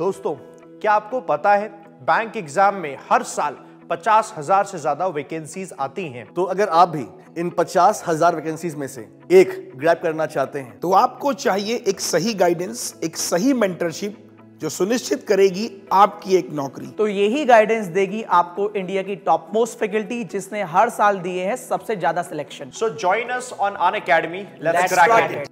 दोस्तों क्या आपको पता है बैंक एग्जाम में हर साल पचास हजार से ज्यादा वैकेंसीज आती हैं तो अगर आप भी इन पचास हजार वैकेंसीज में से एक ग्रैप करना चाहते हैं तो आपको चाहिए एक सही गाइडेंस एक सही मेंटरशिप जो सुनिश्चित करेगी आपकी एक नौकरी तो यही गाइडेंस देगी आपको इंडिया की टॉप मोस्ट फैकल्टी जिसने हर साल दिए हैं सबसे ज्यादा selection so join us on Unacademy let's crack it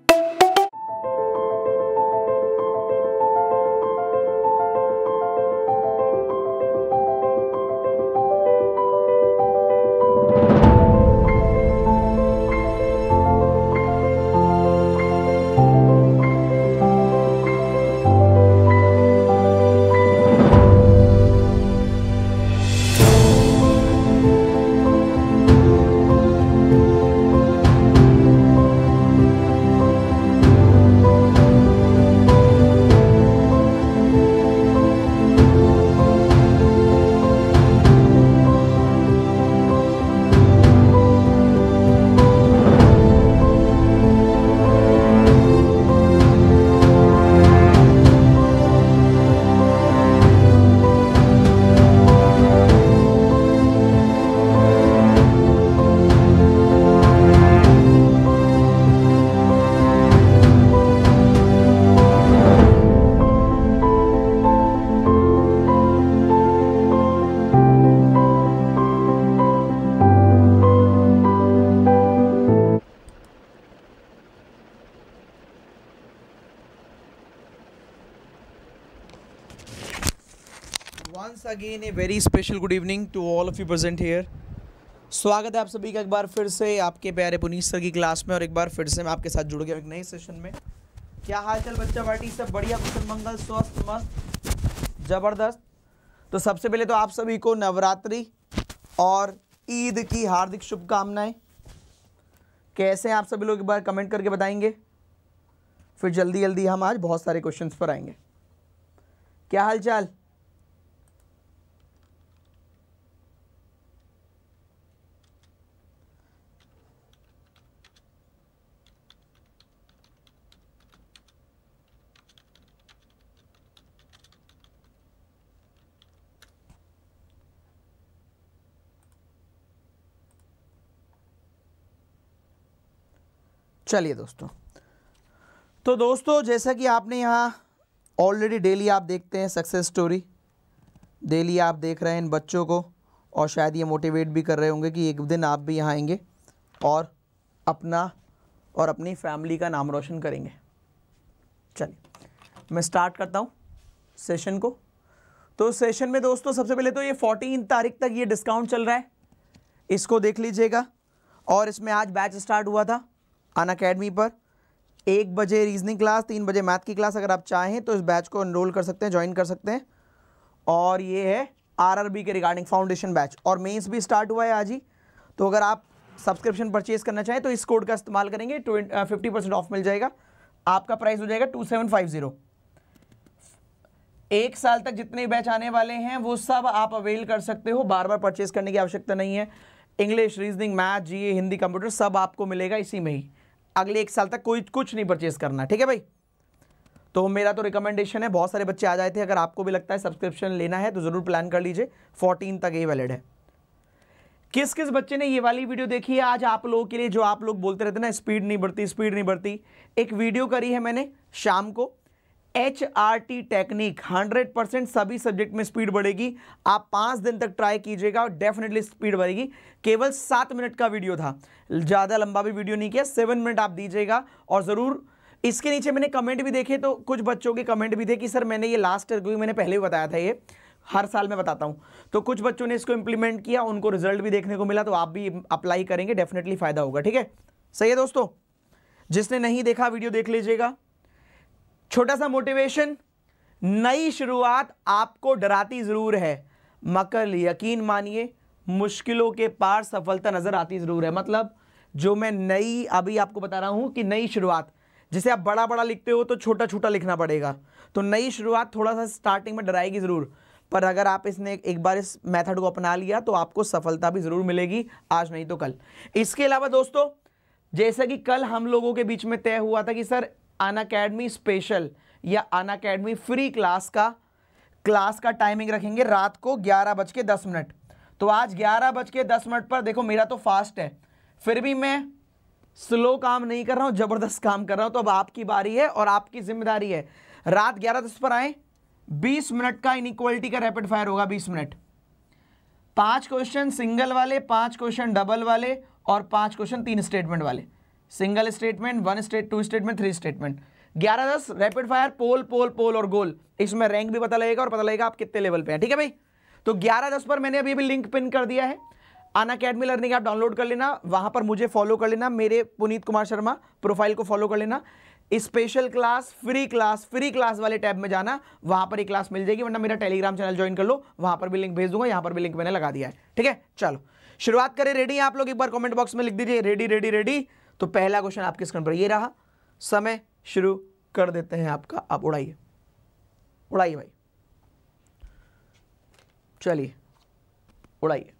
again a very special good evening to all of you present here स्वागत है आप सभी का एक बार फिर से आपके प्यारे पुनीत सर की क्लास में और एक बार फिर से मैं आपके साथ जुड़ गया एक नए सेशन में क्या हाल चाल बच्चा पार्टी सब बढ़िया कुशल मंगल स्वस्थ मस्त ज़बरदस्त तो सबसे पहले तो आप सभी को नवरात्रि और ईद की हार्दिक शुभकामनाएं कैसे हैं आप सभी लोग एक बार कमेंट करके बताएंगे फिर जल्दी जल्दी हम आज बहुत सारे क्वेश्चंस पर आएंगे क्या हालचाल चाल चलिए दोस्तों तो दोस्तों जैसा कि आपने यहाँ ऑलरेडी डेली आप देखते हैं सक्सेस स्टोरी डेली आप देख रहे हैं इन बच्चों को और शायद ये मोटिवेट भी कर रहे होंगे कि एक दिन आप भी यहाँ आएंगे और अपना और अपनी फैमिली का नाम रोशन करेंगे चलिए मैं स्टार्ट करता हूँ सेशन को तो सेशन में दोस्तों सबसे पहले तो ये फोर्टीन तारीख तक ये डिस्काउंट चल रहा है इसको देख लीजिएगा और इसमें आज बैच स्टार्ट हुआ था अन अकेडमी पर एक बजे रीजनिंग क्लास तीन बजे मैथ की क्लास अगर आप चाहें तो इस बैच को इनरोल कर सकते हैं ज्वाइन कर सकते हैं और ये है आरआरबी के रिगार्डिंग फाउंडेशन बैच और मेंस भी स्टार्ट हुआ है आज ही तो अगर आप सब्सक्रिप्शन परचेज करना चाहें तो इस कोड का इस्तेमाल करेंगे फिफ्टी परसेंट ऑफ मिल जाएगा आपका प्राइस हो जाएगा टू सेवन फाइव ज़ीरो एक साल तक जितने बैच आने वाले हैं वो सब आप अवेल कर सकते हो बार बार परचेज करने की आवश्यकता नहीं है इंग्लिश रीजनिंग मैथ जी हिंदी कंप्यूटर सब आपको मिलेगा इसी में ही अगले एक साल तक कोई कुछ नहीं परचेज करना ठीक है भाई तो मेरा तो रिकमेंडेशन है बहुत सारे बच्चे आ जाए थे अगर आपको भी लगता है सब्सक्रिप्शन लेना है तो ज़रूर प्लान कर लीजिए फोर्टीन तक ये वैलिड है किस किस बच्चे ने ये वाली वीडियो देखी है आज आप लोगों के लिए जो आप लोग बोलते रहते ना स्पीड नहीं बढ़ती स्पीड नहीं बढ़ती एक वीडियो करी है मैंने शाम को H R T technique hundred percent सभी सब्जेक्ट में स्पीड बढ़ेगी आप पाँच दिन तक ट्राई कीजिएगा और डेफिनेटली स्पीड बढ़ेगी केवल सात मिनट का वीडियो था ज़्यादा लंबा भी वीडियो नहीं किया सेवन मिनट आप दीजिएगा और ज़रूर इसके नीचे मैंने कमेंट भी देखे तो कुछ बच्चों के कमेंट भी थे कि सर मैंने ये लास्ट क्योंकि मैंने पहले भी बताया था ये हर साल मैं बताता हूँ तो कुछ बच्चों ने इसको इम्प्लीमेंट किया उनको रिजल्ट भी देखने को मिला तो आप भी अप्लाई करेंगे डेफिनेटली फ़ायदा होगा ठीक है सही है दोस्तों जिसने नहीं देखा वीडियो देख लीजिएगा छोटा सा मोटिवेशन नई शुरुआत आपको डराती ज़रूर है मकर यकीन मानिए मुश्किलों के पार सफलता नज़र आती ज़रूर है मतलब जो मैं नई अभी आपको बता रहा हूँ कि नई शुरुआत जैसे आप बड़ा बड़ा लिखते हो तो छोटा छोटा लिखना पड़ेगा तो नई शुरुआत थोड़ा सा स्टार्टिंग में डराएगी ज़रूर पर अगर आप इसने एक बार इस मेथड को अपना लिया तो आपको सफलता भी ज़रूर मिलेगी आज नहीं तो कल इसके अलावा दोस्तों जैसा कि कल हम लोगों के बीच में तय हुआ था कि सर अन अकेडमी स्पेशल या अन अकेडमी फ्री क्लास का क्लास का टाइमिंग रखेंगे रात को ग्यारह बज के दस मिनट तो आज ग्यारह बज के दस मिनट पर देखो मेरा तो फास्ट है फिर भी मैं स्लो काम नहीं कर रहा हूँ ज़बरदस्त काम कर रहा हूँ तो अब आपकी बारी है और आपकी जिम्मेदारी है रात ग्यारह दस पर आए बीस मिनट का इनिक्वालिटी का रैपिड फायर होगा बीस मिनट पांच क्वेश्चन सिंगल वाले पांच क्वेश्चन डबल वाले और पांच क्वेश्चन तीन स्टेटमेंट वाले single statement one state two statement three statement ग्यारह दस रैपिड फायर पोल पोल पोल और गोल इसमें रैंक भी पता लगेगा और पता लगेगा आप कितने लेवल पे हैं ठीक है भाई तो ग्यारह दस पर मैंने अभी अभी लिंक पिन कर दिया है अन अकेडमी लर्निंग आप डाउनलोड कर लेना वहां पर मुझे फॉलो कर लेना मेरे पुनीत कुमार शर्मा प्रोफाइल को फॉलो कर लेना special class free class free class वाले टैब में जाना वहां पर एक क्लास मिल जाएगी वरना मेरा टेलीग्राम चैनल ज्वाइन कर लो वहां पर भी लिंक भेज दूंगा यहां पर भी लिंक मैंने लगा दिया है ठीक है चलो शुरुआत करें रेडी आप लोग एक बार कमेंट बॉक्स में लिख दीजिए रेडी रेडी रेडी तो पहला क्वेश्चन आपके स्क्रीन पर ये रहा समय शुरू कर देते हैं आपका आप उड़ाइए उड़ाइए भाई चलिए उड़ाइए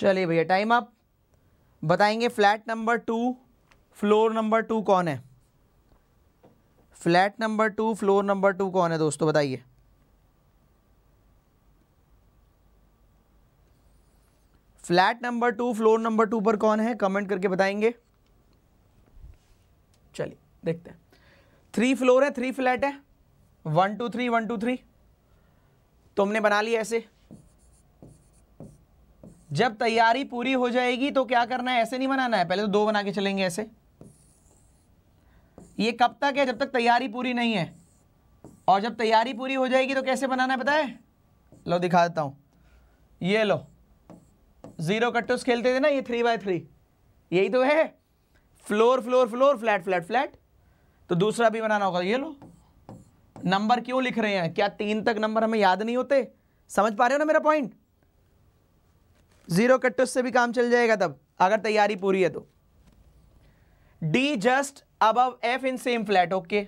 चलिए भैया टाइम आप बताएंगे flat number two floor number two कौन है flat number two floor number two कौन है दोस्तों बताइए flat number two floor number two पर कौन है कमेंट करके बताएंगे चलिए देखते हैं थ्री फ्लोर है थ्री फ्लैट है one two three one two three तुमने बना लिया ऐसे जब तैयारी पूरी हो जाएगी तो क्या करना है ऐसे नहीं बनाना है पहले तो दो बना के चलेंगे ऐसे ये कब तक है जब तक तैयारी पूरी नहीं है और जब तैयारी पूरी हो जाएगी तो कैसे बनाना है बताए लो दिखा देता हूँ ये लो जीरो कट्टूस खेलते थे ना ये थ्री बाय थ्री यही तो है floor floor floor flat flat flat तो दूसरा भी बनाना होगा ये लो नंबर क्यों लिख रहे हैं क्या तीन तक नंबर हमें याद नहीं होते समझ पा रहे हो ना मेरा पॉइंट जीरो कट से भी काम चल जाएगा तब अगर तैयारी पूरी है तो डी जस्ट अब F in same flat okay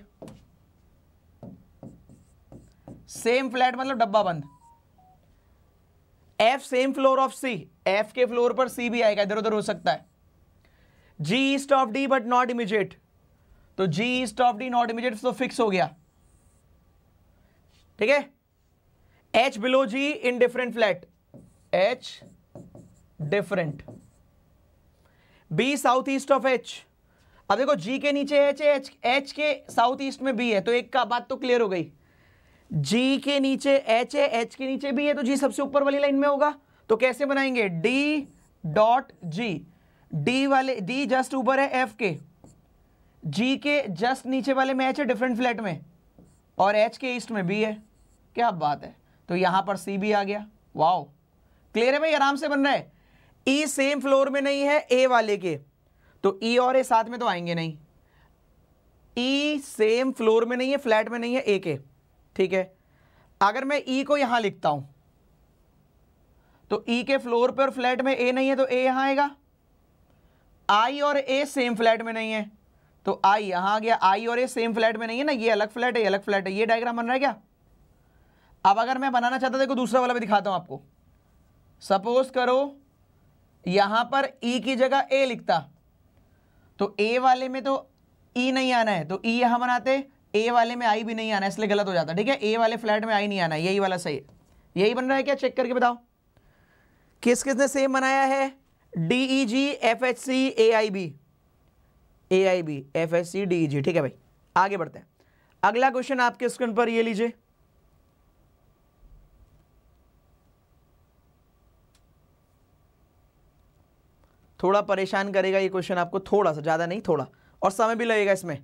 same flat मतलब डब्बा बंद F same floor of C F के फ्लोर पर सी भी आएगा इधर उधर हो सकता है G east of D but not immediate तो G east of D not immediate तो फिक्स हो गया ठीक है H below G in different flat H different B south east of H अब देखो जी के नीचे एच एच एच के साउथ ईस्ट में बी है तो एक का बात तो क्लियर हो गई जी के नीचे एच है एच के नीचे बी है तो जी सबसे ऊपर वाली लाइन में होगा तो कैसे बनाएंगे डी डॉट जी डी वाले डी जस्ट ऊपर है एफ के जी के जस्ट नीचे वाले में एच है डिफरेंट फ्लैट में और एच के ईस्ट में बी है क्या बात है तो यहां पर सी भी आ गया वाओ क्लियर है भाई आराम से बन रहा है ई सेम फ्लोर में नहीं है ए वाले के तो ई e और ए साथ में तो आएंगे नहीं ई सेम फ्लोर में नहीं है फ्लैट में नहीं है ए के ठीक है अगर मैं ई e को यहां लिखता हूं तो ई e के फ्लोर पर फ्लैट में ए नहीं है तो ए यहां आएगा आई और ए सेम फ्लैट में नहीं है तो आई यहां आ गया आई और ए सेम फ्लैट में नहीं है ना ये अलग फ्लैट है ये अलग फ्लैट है ये डायग्राम बन रहा है क्या अब अगर मैं बनाना चाहता देखो दूसरा वाला भी दिखाता हूं आपको सपोज करो यहां पर ई e की जगह ए लिखता तो ए वाले में तो ई e नहीं आना है तो ई e यहां बनाते ए वाले में आई भी नहीं आना इसलिए गलत हो जाता ठीक है ए वाले फ्लैट में आई नहीं आना यही वाला सही है यही बन रहा है क्या चेक करके बताओ किस किसने सेम बनाया है D E G F H C A I B A I B F H C D E G ठीक है भाई आगे बढ़ते हैं अगला क्वेश्चन आपके स्क्रीन पर ये लीजिए थोड़ा परेशान करेगा ये क्वेश्चन आपको थोड़ा सा ज़्यादा नहीं थोड़ा और समय भी लगेगा इसमें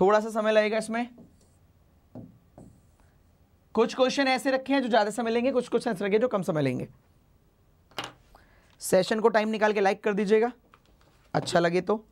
थोड़ा सा समय लगेगा इसमें कुछ क्वेश्चन ऐसे रखे हैं जो ज़्यादा समय लेंगे कुछ क्वेश्चन ऐसे रखे जो कम समय लेंगे सेशन को टाइम निकाल के लाइक कर दीजिएगा अच्छा लगे तो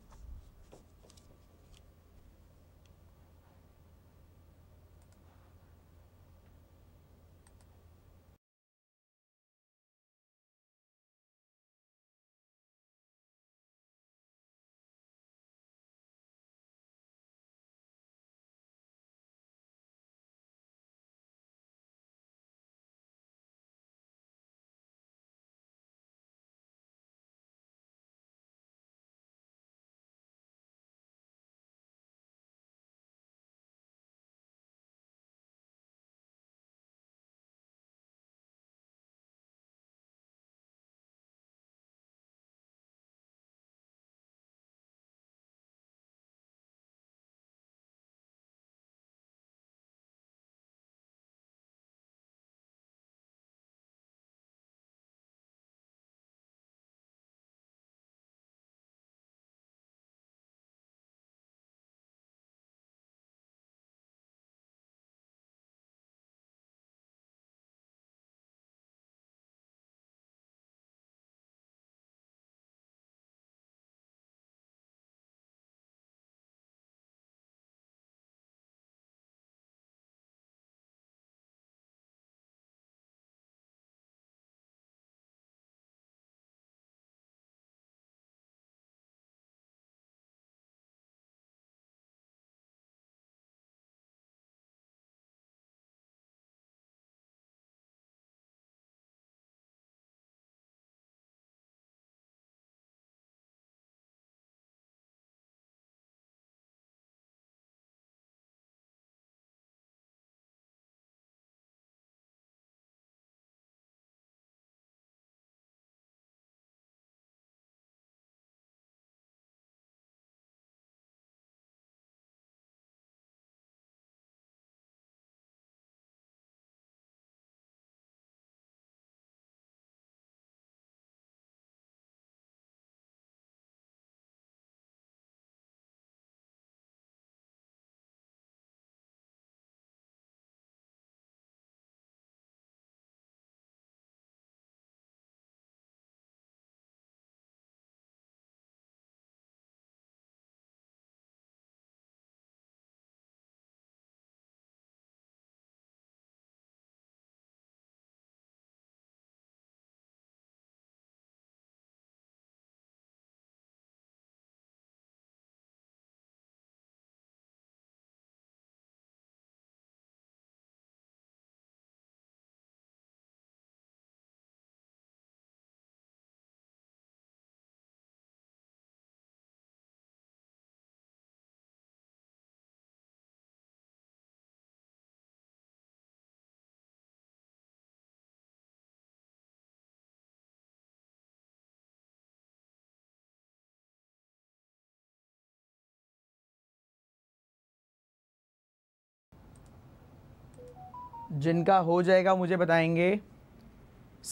जिनका हो जाएगा मुझे बताएंगे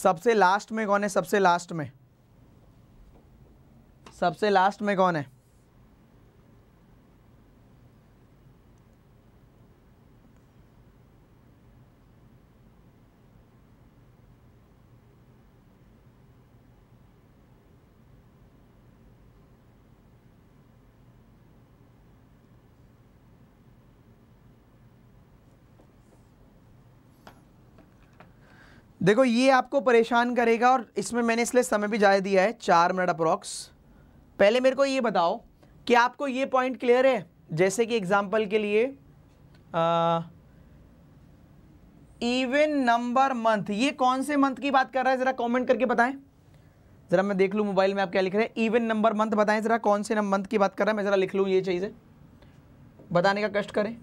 सबसे लास्ट में कौन है सबसे लास्ट में सबसे लास्ट में कौन है देखो ये आपको परेशान करेगा और इसमें मैंने इसलिए समय भी ज़्यादा दिया है चार मिनट अप्रॉक्स पहले मेरे को ये बताओ कि आपको ये पॉइंट क्लियर है जैसे कि एग्जाम्पल के लिए इवन नंबर मंथ ये कौन से मंथ की बात कर रहा है ज़रा कमेंट करके बताएं ज़रा मैं देख लूँ मोबाइल में आप क्या लिख रहे हैं इवन नंबर मंथ बताएं ज़रा कौन से मंथ की बात कर रहा है मैं ज़रा लिख लूँ ये चीज़ें बताने का कष्ट करें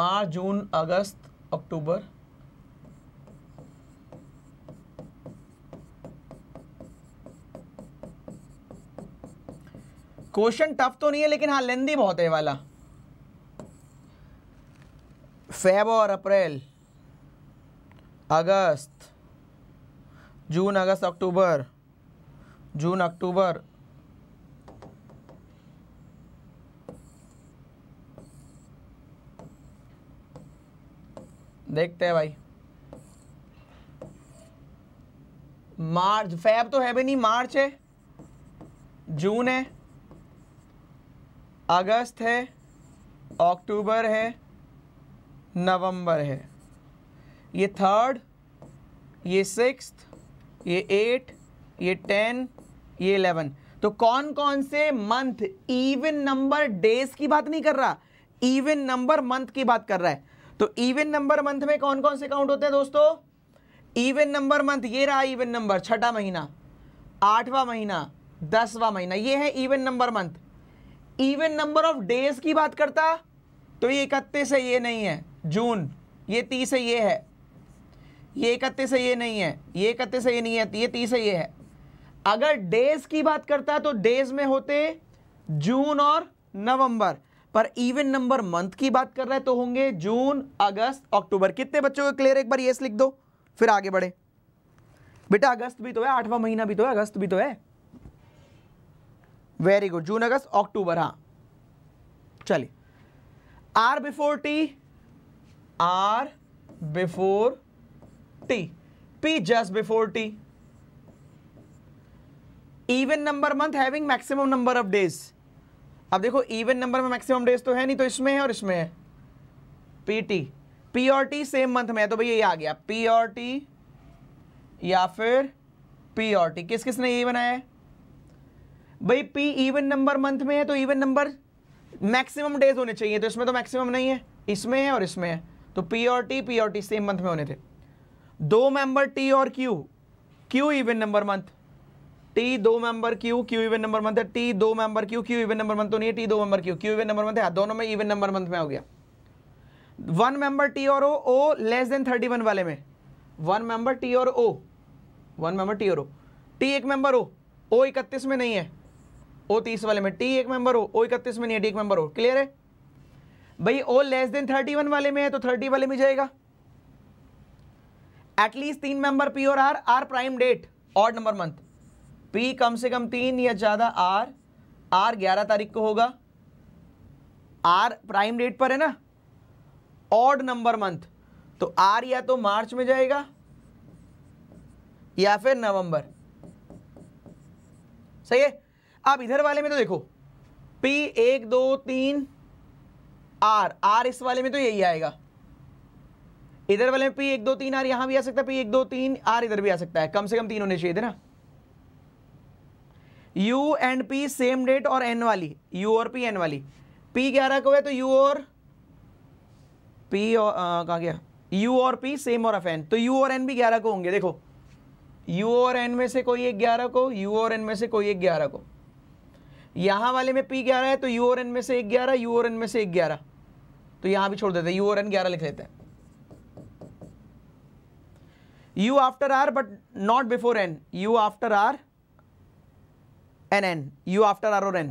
मार्च जून अगस्त अक्टूबर क्वेश्चन टफ तो नहीं है लेकिन हाँ लेंदी बहुत है वाला फेब और अप्रैल अगस्त जून अगस्त अक्टूबर जून अक्टूबर देखते हैं भाई मार्च फैब तो है भी नहीं मार्च है जून है अगस्त है अक्टूबर है नवंबर है ये थर्ड ये सिक्स ये एट ये टेन ये इलेवन तो कौन कौन से मंथ इवन नंबर डेज की बात नहीं कर रहा इवन नंबर मंथ की बात कर रहा है तो इवन नंबर मंथ में कौन कौन से काउंट होते हैं दोस्तों इवन नंबर मंथ ये रहा इवन नंबर छठा महीना आठवां महीना दसवां महीना ये है even number month even number of days की बात करता तो ये इकतीस है ये नहीं है जून ये तीस है ये है ये इकतीस है ये नहीं है ये इकतीस है ये नहीं है ये तीस है ये है अगर डेज की बात करता तो डेज में होते जून और नवंबर पर इवन नंबर मंथ की बात कर रहे हैं तो होंगे जून अगस्त अक्टूबर कितने बच्चों को क्लियर एक बार येस लिख दो फिर आगे बढ़े बेटा अगस्त भी तो है आठवां महीना भी तो है अगस्त भी तो है वेरी गुड जून अगस्त अक्टूबर हाँ चलिए R before T R before T P just before T even number month having maximum number of days अब देखो इवन नंबर में मैक्सिमम डेज तो है नहीं तो इसमें है और इसमें है पी टी पी और टी सेम मंथ में है तो भैया ये आ गया पी और टी या फिर पी और टी किस किस ने ये बनाया है भाई पी इवन नंबर मंथ में है तो इवन नंबर मैक्सिमम डेज होने चाहिए तो इसमें तो मैक्सिमम नहीं है इसमें है और इसमें है तो पी और टी पी और टी सेम मंथ में होने थे दो मेंबर टी और Q Q even number month T दो member Q Q even number month है टी दो member Q Q even number month तो नहीं है टी दो member Q Q even number month है हाँ, दोनों में इवन नंबर मंथ में हो गया वन मेंबर टी और O O less than thirty one वाले में वन मेंबर टी और ओ वन मेंबर टी और ओ टी एक मेंबर ओ ओ इकतीस में नहीं है ओ तीस वाले में टी एक मेंबर हो ओ इकतीस में नहीं है टी एक मेंबर हो क्लियर है भाई O less than thirty one वाले में है तो थर्टी वाले में जाएगा एटलीस्ट तीन मेंबर पी और R R prime date odd number month P कम से कम तीन या ज़्यादा आर आर ग्यारह तारीख को होगा आर प्राइम डेट पर है ना ऑड नंबर मंथ तो आर या तो मार्च में जाएगा या फिर नवंबर सही है आप इधर वाले में तो देखो पी एक दो तीन आर आर इस वाले में तो यही आएगा इधर वाले में पी एक दो तीन आर यहां भी आ सकता है पी एक दो तीन आर इधर भी आ सकता है कम से कम तीन होने चाहिए थे ना U and P same date और एन वाली यू और पी एन वाली पी ग्यारह को है तो यू और पी और कहाँ गया यू और पी सेम और एफ एन तो यू और एन भी ग्यारह को होंगे देखो यू और एन में से कोई एक ग्यारह को यू और एन में से कोई एक ग्यारह को यहां वाले में पी ग्यारह है तो यू और एन में से एक ग्यारह यू और एन में से एक ग्यारह तो यहां भी छोड़ देते हैं यू और एन ग्यारह लिख लेते हैं U after R but not before N U after R N N U after R और एन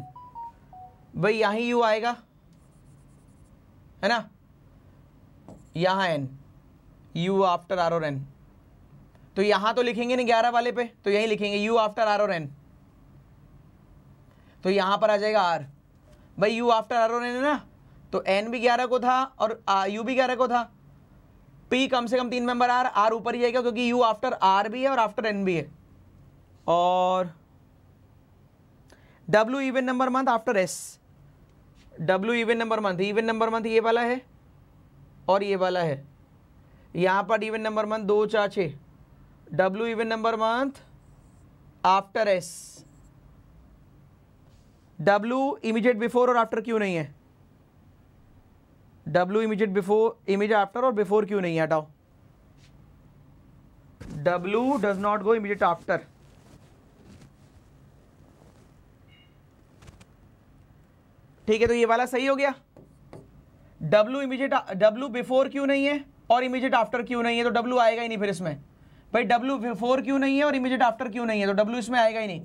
भाई यहाँ यू आएगा है ना यहाँ एन यू आफ्टर आर और एन तो यहाँ तो लिखेंगे ना ग्यारह वाले पे तो यहीं लिखेंगे यू आफ्टर आर और एन तो यहाँ पर आ जाएगा आर भाई यू आफ्टर आर और एन है ना तो एन भी ग्यारह को था और यू भी ग्यारह को था पी कम से कम तीन मेंबर आर आर ऊपर ही जाएगा क्योंकि यू आफ्टर आर भी है और आफ्टर एन भी है और W even number month after S W even number month even number month ये वाला है और ये वाला है यहाँ पर इवन नंबर मंथ दो चार छः W even number month after S W immediate before और आफ्टर क्यों नहीं है W immediate before immediate after और बिफोर क्यों नहीं है हटाओ W does not go immediate after ठीक है तो ये वाला सही हो गया डब्ल्यू इमीजिएट डब्ल्यू बिफोर क्यों नहीं है और इमीजिएट आफ्टर क्यों नहीं है तो डब्ल्यू आएगा ही नहीं फिर इसमें भाई डब्ल्यू बिफोर क्यों नहीं है और इमीजिएट आफ्टर क्यों नहीं है तो डब्ल्यू इसमें आएगा ही नहीं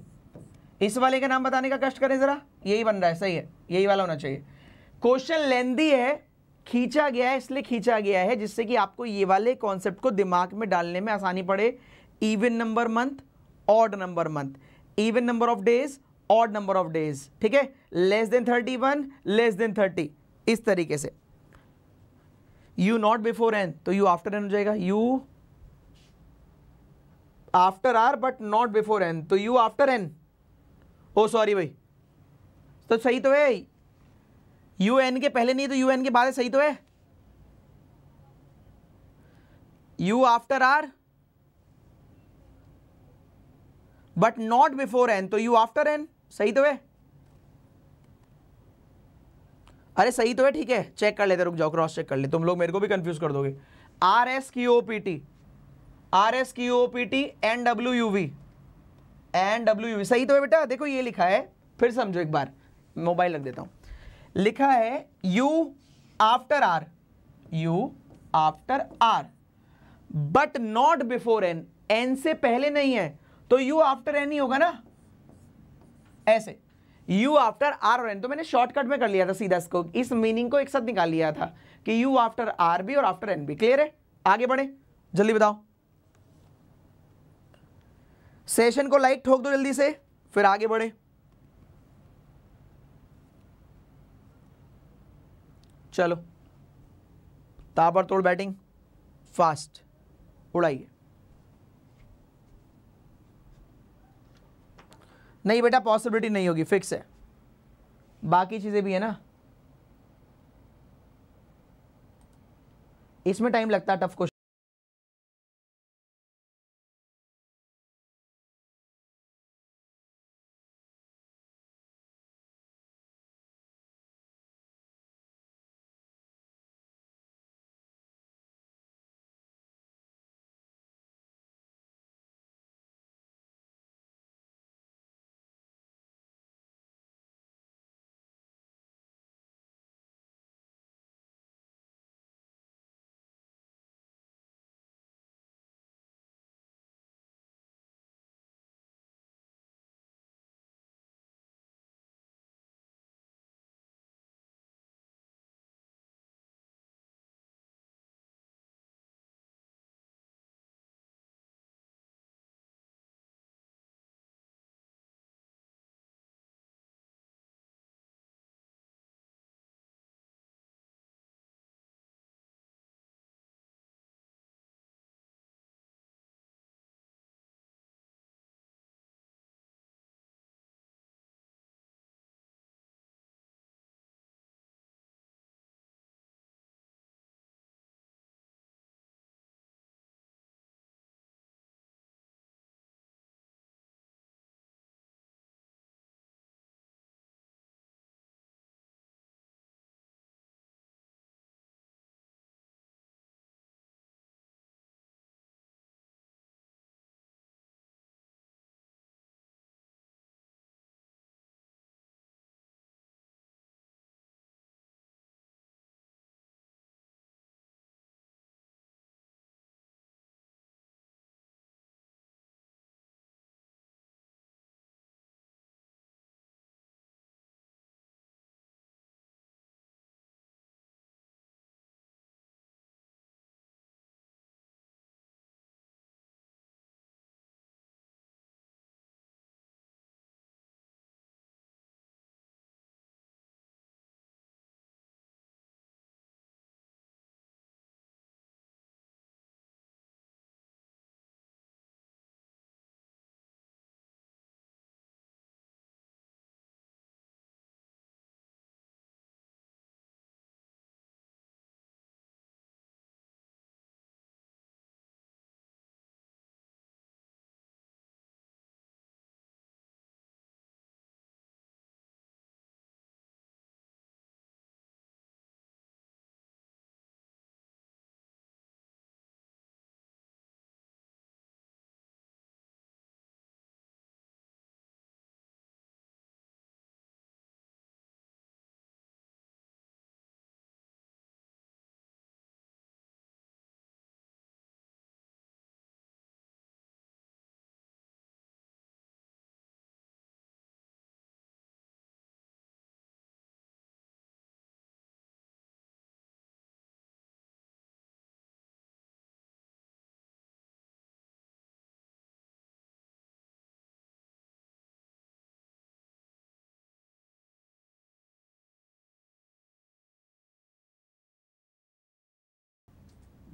इस वाले का नाम बताने का कष्ट करें ज़रा यही बन रहा है सही है यही वाला होना चाहिए क्वेश्चन लेंदी है खींचा गया है इसलिए खींचा गया है जिससे कि आपको ये वाले कॉन्सेप्ट को दिमाग में डालने में आसानी पड़े even number month odd number month even number of days odd number of days ठीक है less than thirty one less than thirty इस तरीके से यू नॉट बिफोर एन तो यू आफ्टर एन हो जाएगा U after R but not before N तो U after N oh sorry भाई तो सही तो है यू एन के पहले नहीं तो यू एन के बाद सही तो है U after R but not before N तो यू आफ्टर एन सही तो है अरे सही तो है ठीक है चेक कर लेते रुक जाओ क्रॉस चेक कर ले तुम लोग मेरे को भी कंफ्यूज कर दोगे आर एस की O P T R S की O P T N W U V N W U V सही तो है बेटा देखो ये लिखा है फिर समझो एक बार मोबाइल रख देता हूं लिखा है U after R U after R but not before N N से पहले नहीं है तो यू आफ्टर एन ही होगा ना ऐसे यू आफ्टर आर और एन तो मैंने शॉर्टकट में कर लिया था सीधा इसको इस मीनिंग को एक साथ निकाल लिया था कि यू आफ्टर आर बी और आफ्टर एन बी क्लियर है आगे बढ़े जल्दी बताओ सेशन को लाइक ठोक दो जल्दी से फिर आगे बढ़े चलो ताबड़तोड़ बैटिंग फास्ट उड़ाइए नहीं बेटा पॉसिबिलिटी नहीं होगी फिक्स है बाकी चीज़ें भी है ना इसमें टाइम लगता है टफ क्वेश्चन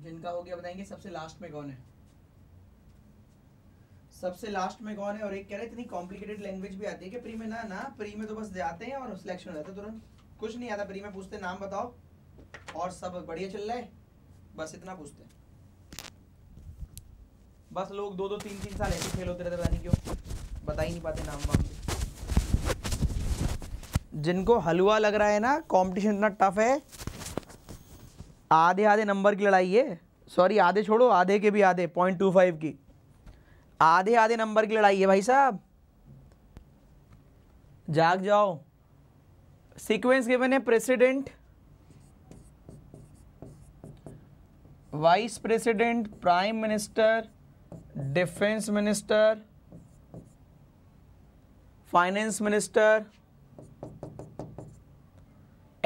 जिनका हो गया बताएंगे सबसे लास्ट में कौन है सबसे लास्ट में कौन है और एक कह रहा है इतनी कॉम्प्लिकेटेड लैंग्वेज भी आती है कि प्री में ना ना प्री में तो बस जाते हैं और सिलेक्शन हो जाता है तुरंत कुछ नहीं आता प्री में पूछते नाम बताओ और सब बढ़िया चल रहा है बस इतना पूछते हैं बस लोग दो दो तीन तीन साल ऐसे खेल होते रहते नहीं क्यों बता ही नहीं पाते नाम वाम जिनको हलवा लग रहा है ना कॉम्पिटिशन इतना टफ है आधे आधे नंबर की लड़ाई है सॉरी आधे छोड़ो आधे के भी आधे पॉइंट टू फाइव की आधे आधे नंबर की लड़ाई है भाई साहब जाग जाओ सीक्वेंस गिवन है president vice president prime minister defence minister finance minister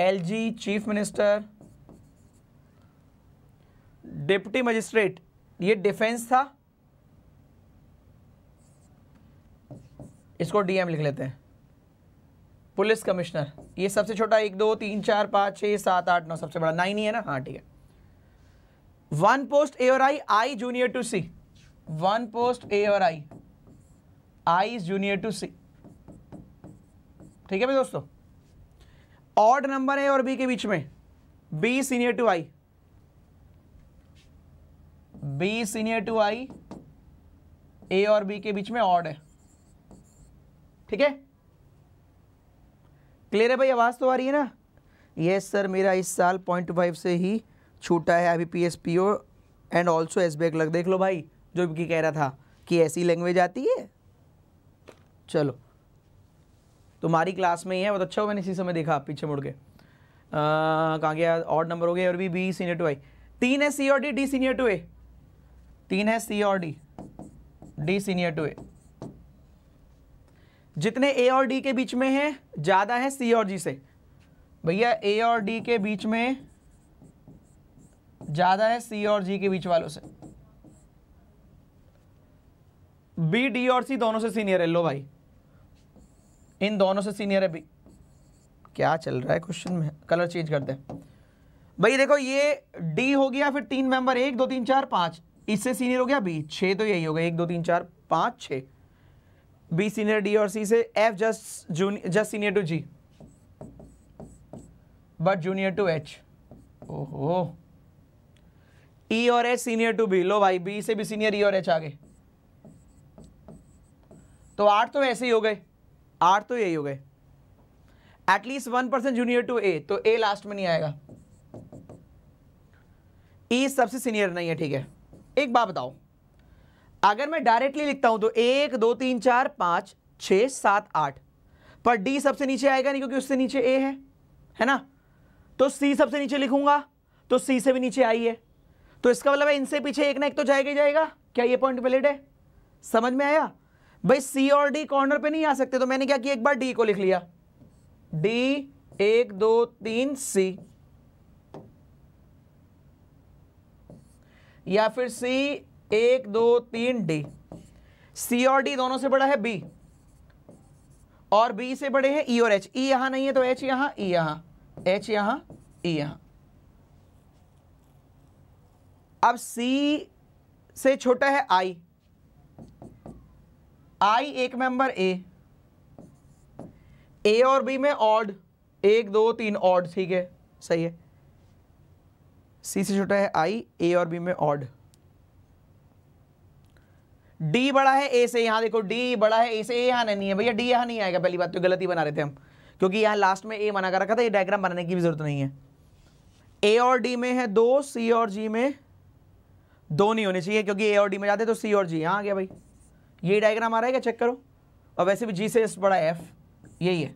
LG chief minister deputy magistrate ये डिफेंस था इसको डीएम लिख लेते हैं पुलिस कमिश्नर ये सबसे छोटा एक दो तीन चार पांच छह सात आठ नौ सबसे बड़ा नाइन ही है ना हाँ ठीक है वन पोस्ट ए और I I junior to C one post A और आई आई जूनियर टू सी ठीक है भाई दोस्तों ऑड नंबर ए और बी के बीच में B senior to I B senior to I A और बी के बीच में ऑड है ठीक है क्लियर है भाई आवाज़ तो आ रही है ना यस सर मेरा इस साल पॉइंट फाइव से ही छूटा है अभी P S P O and also S back लग देख लो भाई जो की कह रहा था कि ऐसी लैंग्वेज आती है चलो तुम्हारी क्लास में ही है बहुत अच्छा हो मैंने इसी समय देखा पीछे मुड़ के कहाँ गया ऑड नंबर हो गया और भी बी सीनियर टू आई तीन है सी और D D senior to A तीन है सी और D D senior to A जितने ए और डी के बीच में है ज़्यादा है सी और जी से भैया ए और डी के बीच में ज़्यादा है सी और जी के बीच वालों से बी डी और सी दोनों से सीनियर है लो भाई इन दोनों से सीनियर है बी क्या चल रहा है क्वेश्चन में कलर चेंज कर दे भाई देखो ये डी हो गया फिर तीन मेंबर एक दो तीन चार पांच इससे सीनियर हो गया बी छः तो यही हो गया एक दो तीन चार पाँच छः बी सीनियर डी और सी से F just junior just senior to G but junior to H ओहो ई और एच सीनियर टू बी लो भाई बी से भी सीनियर ई और एच आ गए तो आठ तो ऐसे ही हो गए आठ तो यही हो गए at least one percent junior to A तो ए लास्ट में नहीं आएगा ई e सबसे सीनियर नहीं है ठीक है एक बात बताओ अगर मैं डायरेक्टली लिखता हूं तो एक दो तीन चार पांच छ सात आठ पर डी सबसे नीचे आएगा नहीं क्योंकि उससे नीचे ए है है ना तो सी सबसे नीचे लिखूंगा तो सी से भी नीचे आई है तो इसका मतलब इनसे पीछे एक ना एक तो जाएगा ही जाएगा क्या ये पॉइंट वेलिड है समझ में आया भाई सी और डी कॉर्नर पे नहीं आ सकते तो मैंने क्या किया एक बार डी को लिख लिया डी एक दो तीन सी या फिर सी एक दो तीन डी सी और डी दोनों से बड़ा है बी और बी से बड़े हैं ई e और एच ई e यहां नहीं है तो एच यहां ई e यहां एच यहां ई यहां अब सी से छोटा है आई आई एक मेंबर ए ए और बी में ऑड एक दो तीन ऑड ठीक है सही है सी से छोटा है आई ए और बी में ऑड डी बड़ा है ए से यहां देखो डी बड़ा है ए से ए यहां नहीं है भैया डी यहां नहीं आएगा पहली बात तो गलती बना रहे थे हम क्योंकि यहां लास्ट में ए मना कर रखा था ये डायग्राम बनाने की भी जरूरत नहीं है ए और डी में है दो सी और जी में दो नहीं होने चाहिए क्योंकि ए और डी में जाते तो सी और जी यहाँ आ गया भाई ये डायग्राम आ रहा है क्या चेक करो और वैसे भी जी से एस बड़ा एफ यही है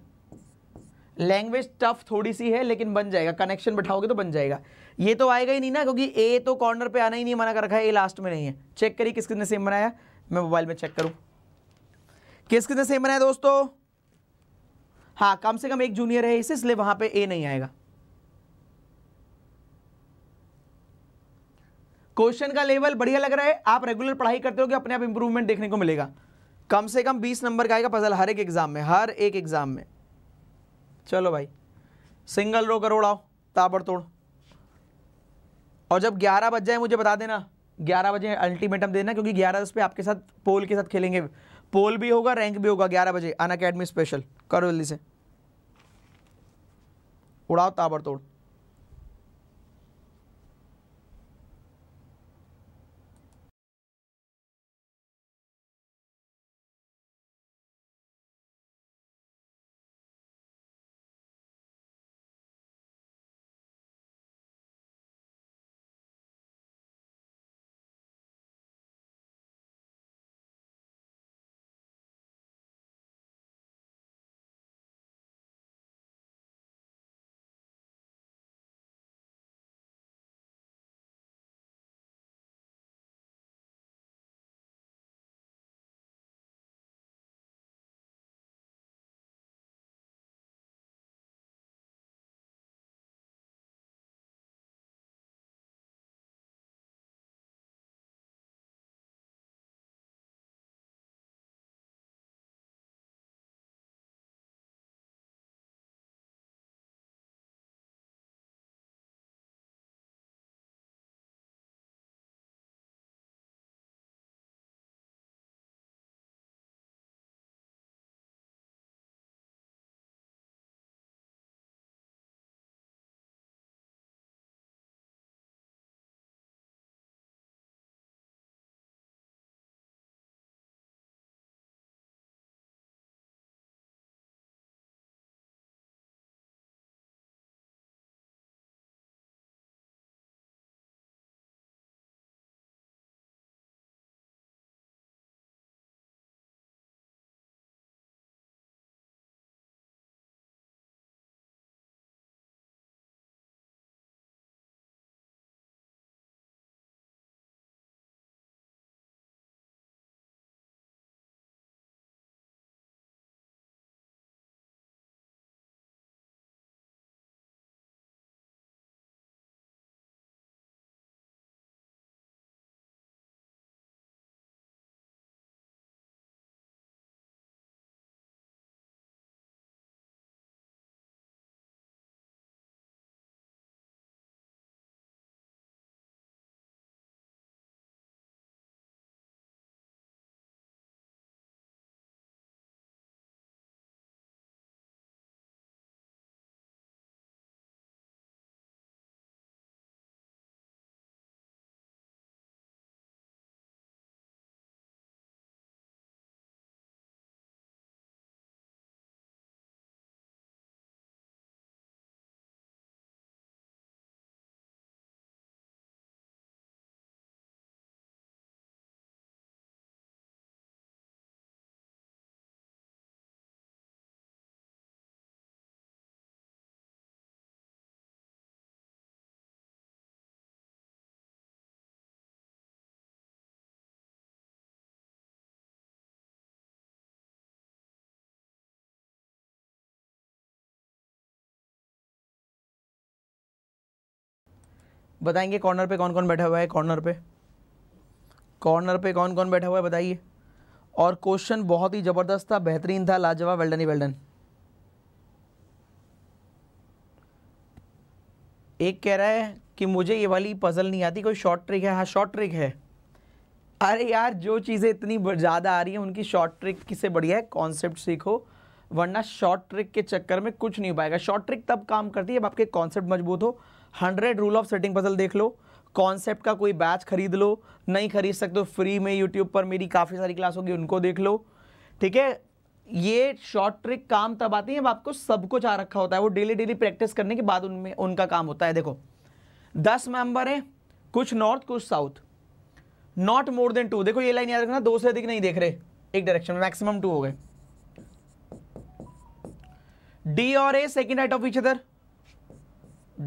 लैंग्वेज टफ थोड़ी सी है लेकिन बन जाएगा कनेक्शन बैठाओगे तो बन जाएगा ये तो आएगा ही नहीं ना क्योंकि ए तो कॉर्नर पे आना ही नहीं मना कर रखा है ए लास्ट में नहीं है चेक करिए किस किसने सेम बनाया मैं मोबाइल में चेक करूँ किस किसने सेम बनाया दोस्तों हाँ कम से कम एक जूनियर है इसे इसलिए वहाँ पे ए नहीं आएगा क्वेश्चन का लेवल बढ़िया लग रहा है आप रेगुलर पढ़ाई करते हो कि अपने आप इंप्रूवमेंट देखने को मिलेगा कम से कम 20 नंबर का आएगा पजल हर एक एग्जाम में हर एक एग्जाम में चलो भाई सिंगल रो करोड़ आओ ताबड़तोड़ और जब ग्यारह बज जाए मुझे बता देना ग्यारह बजे अल्टीमेटम देना क्योंकि ग्यारह दस पे आपके साथ पोल के साथ खेलेंगे पोल भी होगा रैंक भी होगा ग्यारह बजे अन अकेडमी स्पेशल करो जल्दी से उड़ाओ ताबड़तोड़ बताएंगे कॉर्नर पे कौन कौन बैठा हुआ है कॉर्नर पे कॉर्नर पे कौन कौन बैठा हुआ है बताइए और क्वेश्चन बहुत ही ज़बरदस्त था बेहतरीन था लाजवाब वेल्डन ही वेल्डन एक कह रहा है कि मुझे ये वाली पज़ल नहीं आती कोई शॉर्ट ट्रिक है हाँ शॉर्ट ट्रिक है अरे यार जो चीज़ें इतनी ज़्यादा आ रही हैं उनकी शॉर्ट ट्रिक किसे बढ़िया है कॉन्सेप्ट सीखो वरना शॉर्ट ट्रिक के चक्कर में कुछ नहीं हो पाएगा शॉर्ट ट्रिक तब काम करती है जब आपके कॉन्सेप्ट मजबूत हो hundred rule of setting puzzle देख लो कॉन्सेप्ट का कोई बैच खरीद लो नहीं खरीद सकते फ्री में यूट्यूब पर मेरी काफ़ी सारी क्लास होगी उनको देख लो ठीक है ये शॉर्ट ट्रिक काम तब आती है अब आपको सब कुछ आ रखा होता है वो डेली डेली प्रैक्टिस करने के बाद उनमें उनका काम होता है देखो दस मेंबर हैं कुछ नॉर्थ कुछ south not more than two देखो ये लाइन याद रखना दो से अधिक नहीं देख रहे एक डायरेक्शन में मैक्सिमम टू हो गए डी और A second height of each other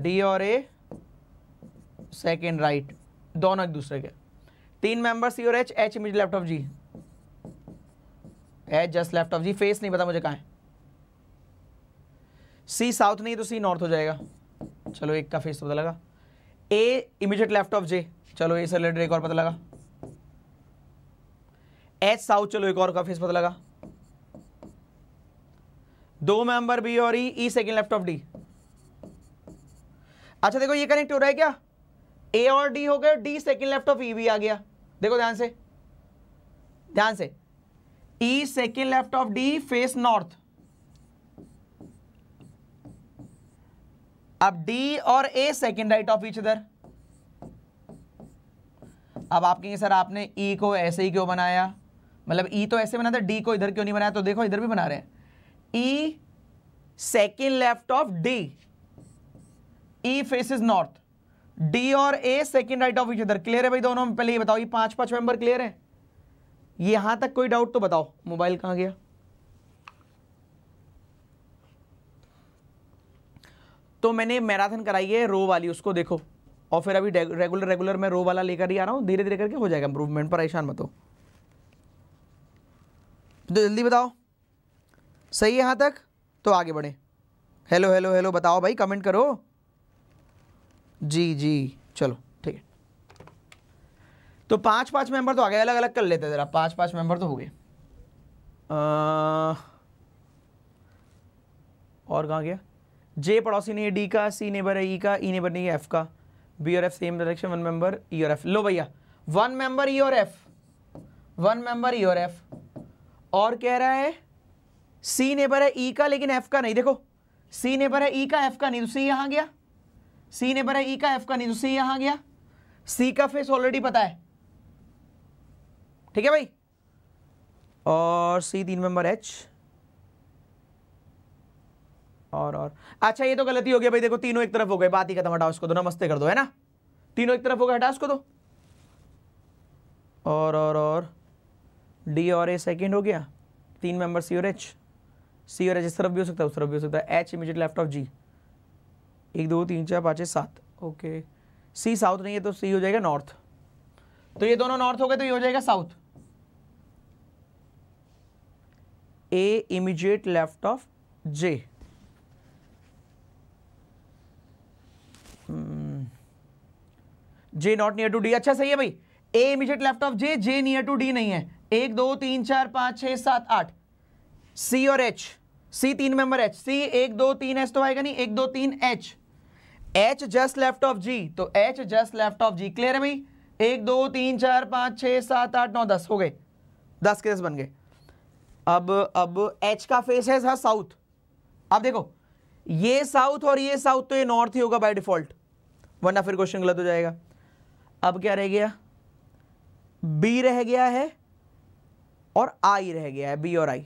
D और ए सेकेंड राइट दोनों एक दूसरे के तीन मेंबर सी और H H image left of G H just left of G face नहीं पता मुझे कहाँ है सी साउथ नहीं तो सी नॉर्थ हो जाएगा चलो एक का फेस तो पता लगा A immediate left of J चलो ए से रिलेटेड एक और पता लगा एच साउथ चलो एक और का फेस पता लगा दो मेंबर बी और E E second left of D अच्छा देखो ये कनेक्ट हो रहा है क्या ए और डी हो गए D second left of E भी आ गया देखो ध्यान से ध्यान से E second left of D face north अब डी और A second right of each इधर अब आप कहेंगे सर आपने ई e को ऐसे ही क्यों बनाया मतलब ई e तो ऐसे बना था डी को इधर क्यों नहीं बनाया तो देखो इधर भी बना रहे हैं E second left of D E faces north D और A second right of each other clear है भाई दोनों में पहले ये बताओ ये पांच पांच मेंबर क्लियर है ये यहां तक कोई डाउट तो बताओ मोबाइल कहां गया तो मैंने मैराथन कराई है रो वाली उसको देखो और फिर अभी रेगुलर रेगुलर मैं रो वाला लेकर ही आ रहा हूं धीरे धीरे करके हो जाएगा इंप्रूवमेंट परेशान मत हो तो जल्दी बताओ सही है यहाँ तक तो आगे बढ़े हेलो हेलो हेलो बताओ भाई कमेंट करो जी जी चलो ठीक है तो पांच पांच मेंबर तो आ गए अलग अलग कर लेते ज़रा पांच पांच मेंबर तो हो गए और कहाँ गया जे पड़ोसी नहीं है डी का सी नेबर है ई e का ई e नेबर नहीं है एफ का बी और F same direction one member E और एफ लो भैया वन मेंबर ई और एफ वन मेंबर ई और एफ और कह रहा है सी नेबर है ई e का लेकिन एफ का नहीं देखो सी नेबर है ई का एफ का नहीं तो सी यहाँ गया सी ने भरा ई e का एफ का नहीं तो सी यहां गया सी का फेस ऑलरेडी पता है ठीक है भाई और सी तीन मेंबर एच और और अच्छा ये तो गलती हो गया भाई देखो तीनों एक तरफ हो गए बात ही खत्म हटाओ उसको दो तो, नमस्ते कर दो है ना तीनों एक तरफ हो गए हटा उसको दो तो। और और और डी और ए सेकेंड हो गया तीन मेंबर सी और एच सी और एच इस तरफ भी हो सकता है उस तरफ भी हो सकता है H immediate left of G एक दो तीन चार पाँच सात ओके सी साउथ नहीं है तो सी हो जाएगा नॉर्थ तो ये दोनों नॉर्थ हो गए तो ये हो जाएगा south A immediate left of J J not near to D अच्छा सही है भाई A immediate left of J J near to D नहीं है एक दो तीन चार पांच छह सात आठ सी और एच सी तीन मेंबर एच सी एक दो तीन एच तो आएगा नहीं एक दो तीन H H just left of G तो H just left of G clear है भाई एक दो तीन चार पाँच छः सात आठ नौ दस हो गए दस केस बन गए अब अब एच का फेस है साउथ अब देखो ये साउथ और ये साउथ तो ये नॉर्थ ही होगा बाय डिफॉल्ट वरना फिर क्वेश्चन गलत हो जाएगा अब क्या रह गया बी रह गया है और आई रह गया है बी और आई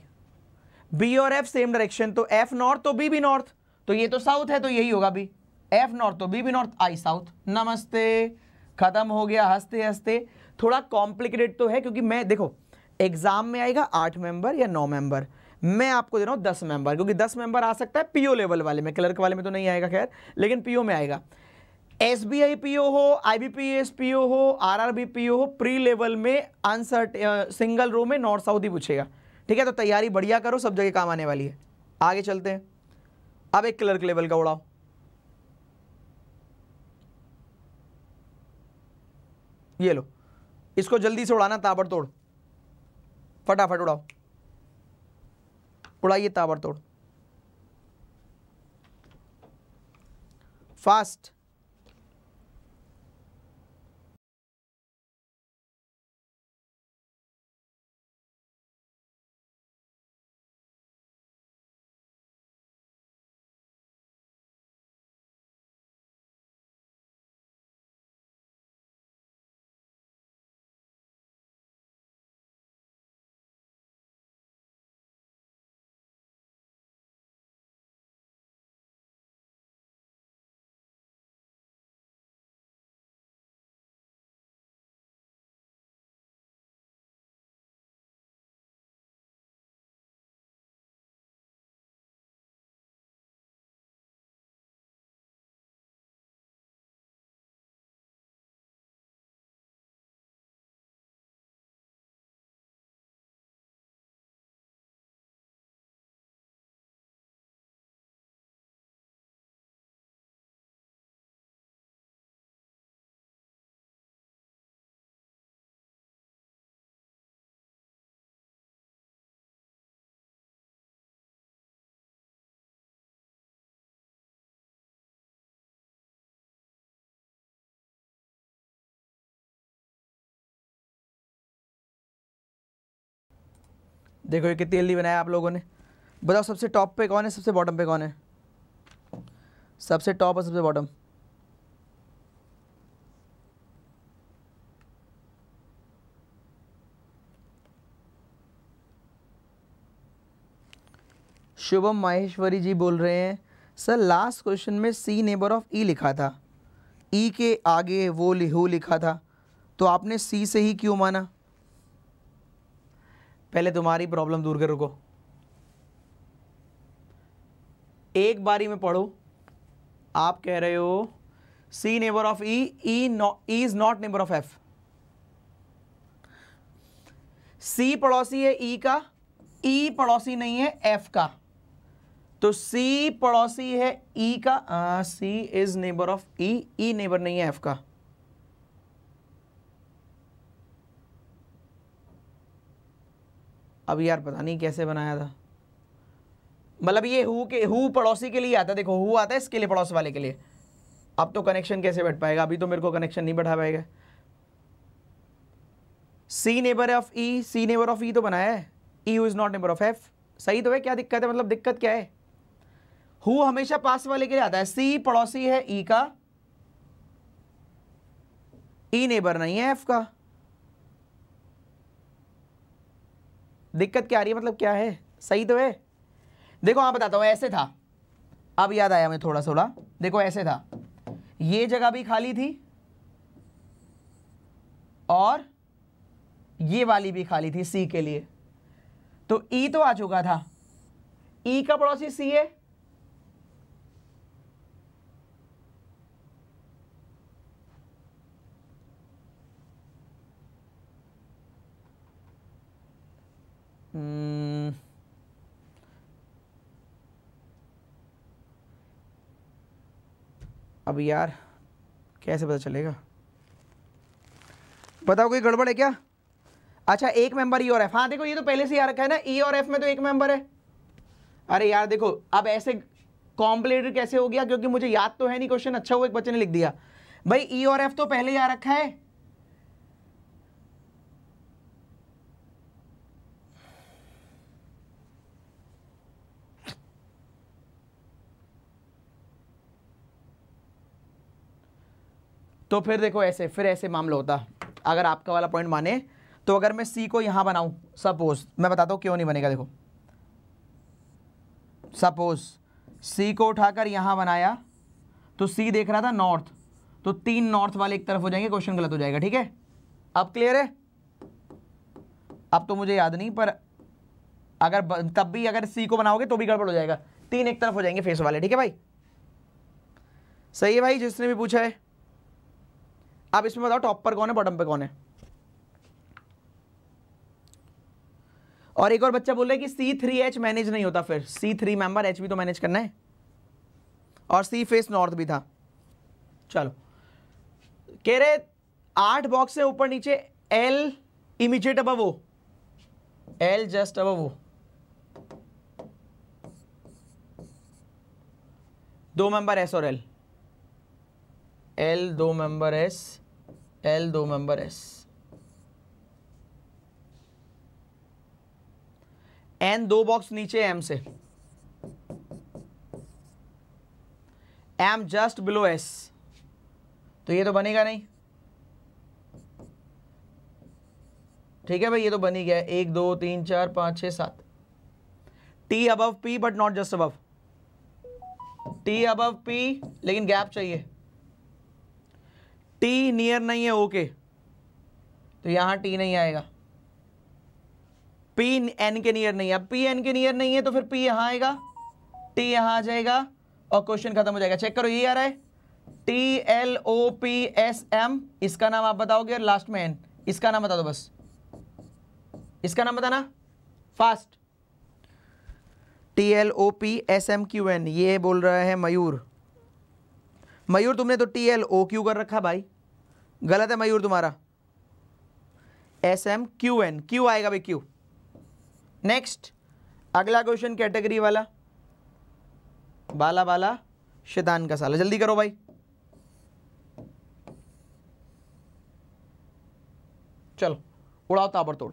बी और एफ सेम डायरेक्शन तो एफ नॉर्थ तो बी भी नॉर्थ तो ये तो साउथ है तो यही होगा बी एफ नॉर्थ तो B B north I south नमस्ते खत्म हो गया हंसते हंसते थोड़ा कॉम्प्लिकेटेड तो है क्योंकि मैं देखो एग्जाम में आएगा आठ मेंबर या नौ मेंबर मैं आपको दे रहा हूँ दस मेंबर क्योंकि दस मेंबर आ सकता है पीओ लेवल वाले में क्लर्क वाले में तो नहीं आएगा खैर लेकिन पीओ में आएगा S B I P O हो I B P S P O हो R R B P O हो प्री लेवल में आंसर सिंगल रो में नॉर्थ साउथ ही पूछेगा ठीक है तो तैयारी बढ़िया करो सब जगह काम आने वाली है आगे चलते हैं अब एक क्लर्क लेवल का उड़ाओ ये लो इसको जल्दी से उड़ाना ताबड़तोड़ फटाफट उड़ाओ उड़ाइए ताबड़तोड़ फास्ट देखो ये कितनी जल्दी बनाया आप लोगों ने बताओ सबसे टॉप पे कौन है सबसे बॉटम पे कौन है सबसे टॉप और सबसे बॉटम शुभम माहेश्वरी जी बोल रहे हैं सर लास्ट क्वेश्चन में सी नेबर ऑफ ई लिखा था ई e के आगे वो लिहू लिखा था तो आपने सी से ही क्यों माना पहले तुम्हारी प्रॉब्लम दूर कर रुको एक बारी में पढ़ो आप कह रहे हो C neighbour of E E is not neighbour of F C पड़ोसी है ई e का ई e पड़ोसी नहीं है एफ का तो सी पड़ोसी है ई e का C is neighbour of E E neighbour नहीं है एफ का अब यार पता नहीं कैसे बनाया था मतलब ये हु के हु पड़ोसी के लिए आता है देखो हु आता है इसके लिए पड़ोस वाले के लिए अब तो कनेक्शन कैसे बैठ पाएगा अभी तो मेरे को कनेक्शन नहीं बैठा पाएगा C neighbour of E C neighbour of E तो बनाया है E who is not neighbour of F सही तो है क्या दिक्कत है मतलब दिक्कत क्या है हु हमेशा पास वाले के लिए आता है सी पड़ोसी है ई e का ई e नेबर नहीं है एफ का दिक्कत क्या आ रही है मतलब क्या है सही तो है देखो हाँ बताता हूँ ऐसे था अब याद आया मैं थोड़ा थोड़ा देखो ऐसे था ये जगह भी खाली थी और ये वाली भी खाली थी सी के लिए तो ई e तो आ चुका था ई e का पड़ोसी सी है Hmm. अब यार कैसे पता चलेगा बताओ कोई गड़बड़ है क्या अच्छा एक मेंबर ई e और एफ हाँ देखो ये तो पहले से यार रखा है ना ई e और एफ में तो एक मेंबर है अरे यार देखो अब ऐसे कॉम्प्लेटेड कैसे हो गया क्योंकि मुझे याद तो है नहीं क्वेश्चन अच्छा हुआ एक बच्चे ने लिख दिया भाई ई e और एफ तो पहले यार रखा है तो फिर देखो ऐसे फिर ऐसे मामला होता अगर आपका वाला पॉइंट माने तो अगर मैं सी को यहाँ बनाऊँ सपोज मैं बताता हूँ क्यों नहीं बनेगा देखो सपोज सी को उठाकर यहाँ बनाया तो सी देख रहा था नॉर्थ तो तीन नॉर्थ वाले एक तरफ हो जाएंगे क्वेश्चन गलत हो जाएगा ठीक है अब क्लियर है अब तो मुझे याद नहीं पर अगर तब भी अगर सी को बनाओगे तो भी गड़बड़ हो जाएगा तीन एक तरफ हो जाएंगे फेस वाले ठीक है भाई सही है भाई जिसने भी पूछा है अब इसमें बताओ टॉप पर कौन है बॉटम पे कौन है और एक और बच्चा बोल रहा है कि सी थ्री एच मैनेज नहीं होता फिर सी थ्री मेंबर एच भी तो मैनेज करना है और सी फेस नॉर्थ भी था चलो कह रहे आठ बॉक्स है ऊपर नीचे एल इमीजिएट अब वो एल जस्ट अब वो दो मेंबर एस और एल एल दो मेंबर एस एल दो मेंबर एस एन दो बॉक्स नीचे एम से एम जस्ट बिलो एस तो ये तो बनेगा नहीं ठीक है भाई ये तो बनी गया एक दो तीन चार पांच छह सात T above P but not just above T above P लेकिन गैप चाहिए टी नियर नहीं है ओके तो यहां टी नहीं आएगा पी एन के नियर नहीं है पी एन के नियर नहीं है तो फिर पी यहां आएगा टी यहां आ जाएगा और क्वेश्चन खत्म हो जाएगा चेक करो ये आ रहा है T L O P S M इसका नाम आप बताओगे और लास्ट में एन इसका नाम बता दो बस इसका नाम बताना fast T L O P S M Q N ये बोल रहा है मयूर मयूर तुमने तो टी एल ओ क्यू कर रखा भाई गलत है मयूर तुम्हारा S M Q N Q आएगा भाई क्यू नेक्स्ट अगला क्वेश्चन कैटेगरी वाला बाला बाला शैतान का साला जल्दी करो भाई चलो उड़ाओ ताबड़तोड़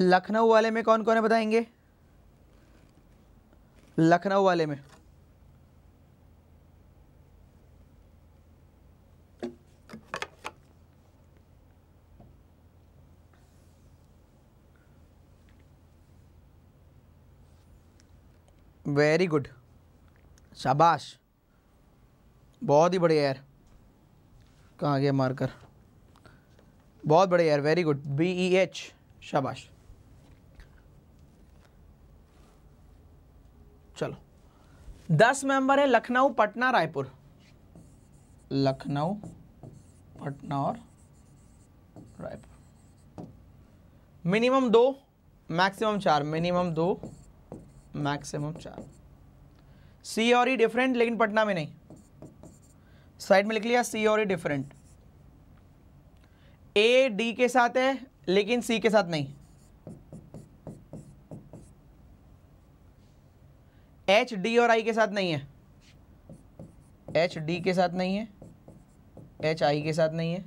लखनऊ वाले में कौन कौन है बताएंगे लखनऊ वाले में वेरी गुड शाबाश बहुत ही बढ़िया यार कहाँ गया मार्कर बहुत बढ़िया यार very good B E H शाबाश चलो दस मेंबर है लखनऊ पटना रायपुर लखनऊ पटना और रायपुर मिनिमम दो मैक्सिमम चार मिनिमम दो मैक्सिमम चार सी और ई डिफरेंट लेकिन पटना में नहीं साइड में लिख लिया सी और ई डिफरेंट ए डी के साथ है लेकिन सी के साथ नहीं एच डी और आई के साथ नहीं है एच डी के साथ नहीं है एच आई के साथ नहीं है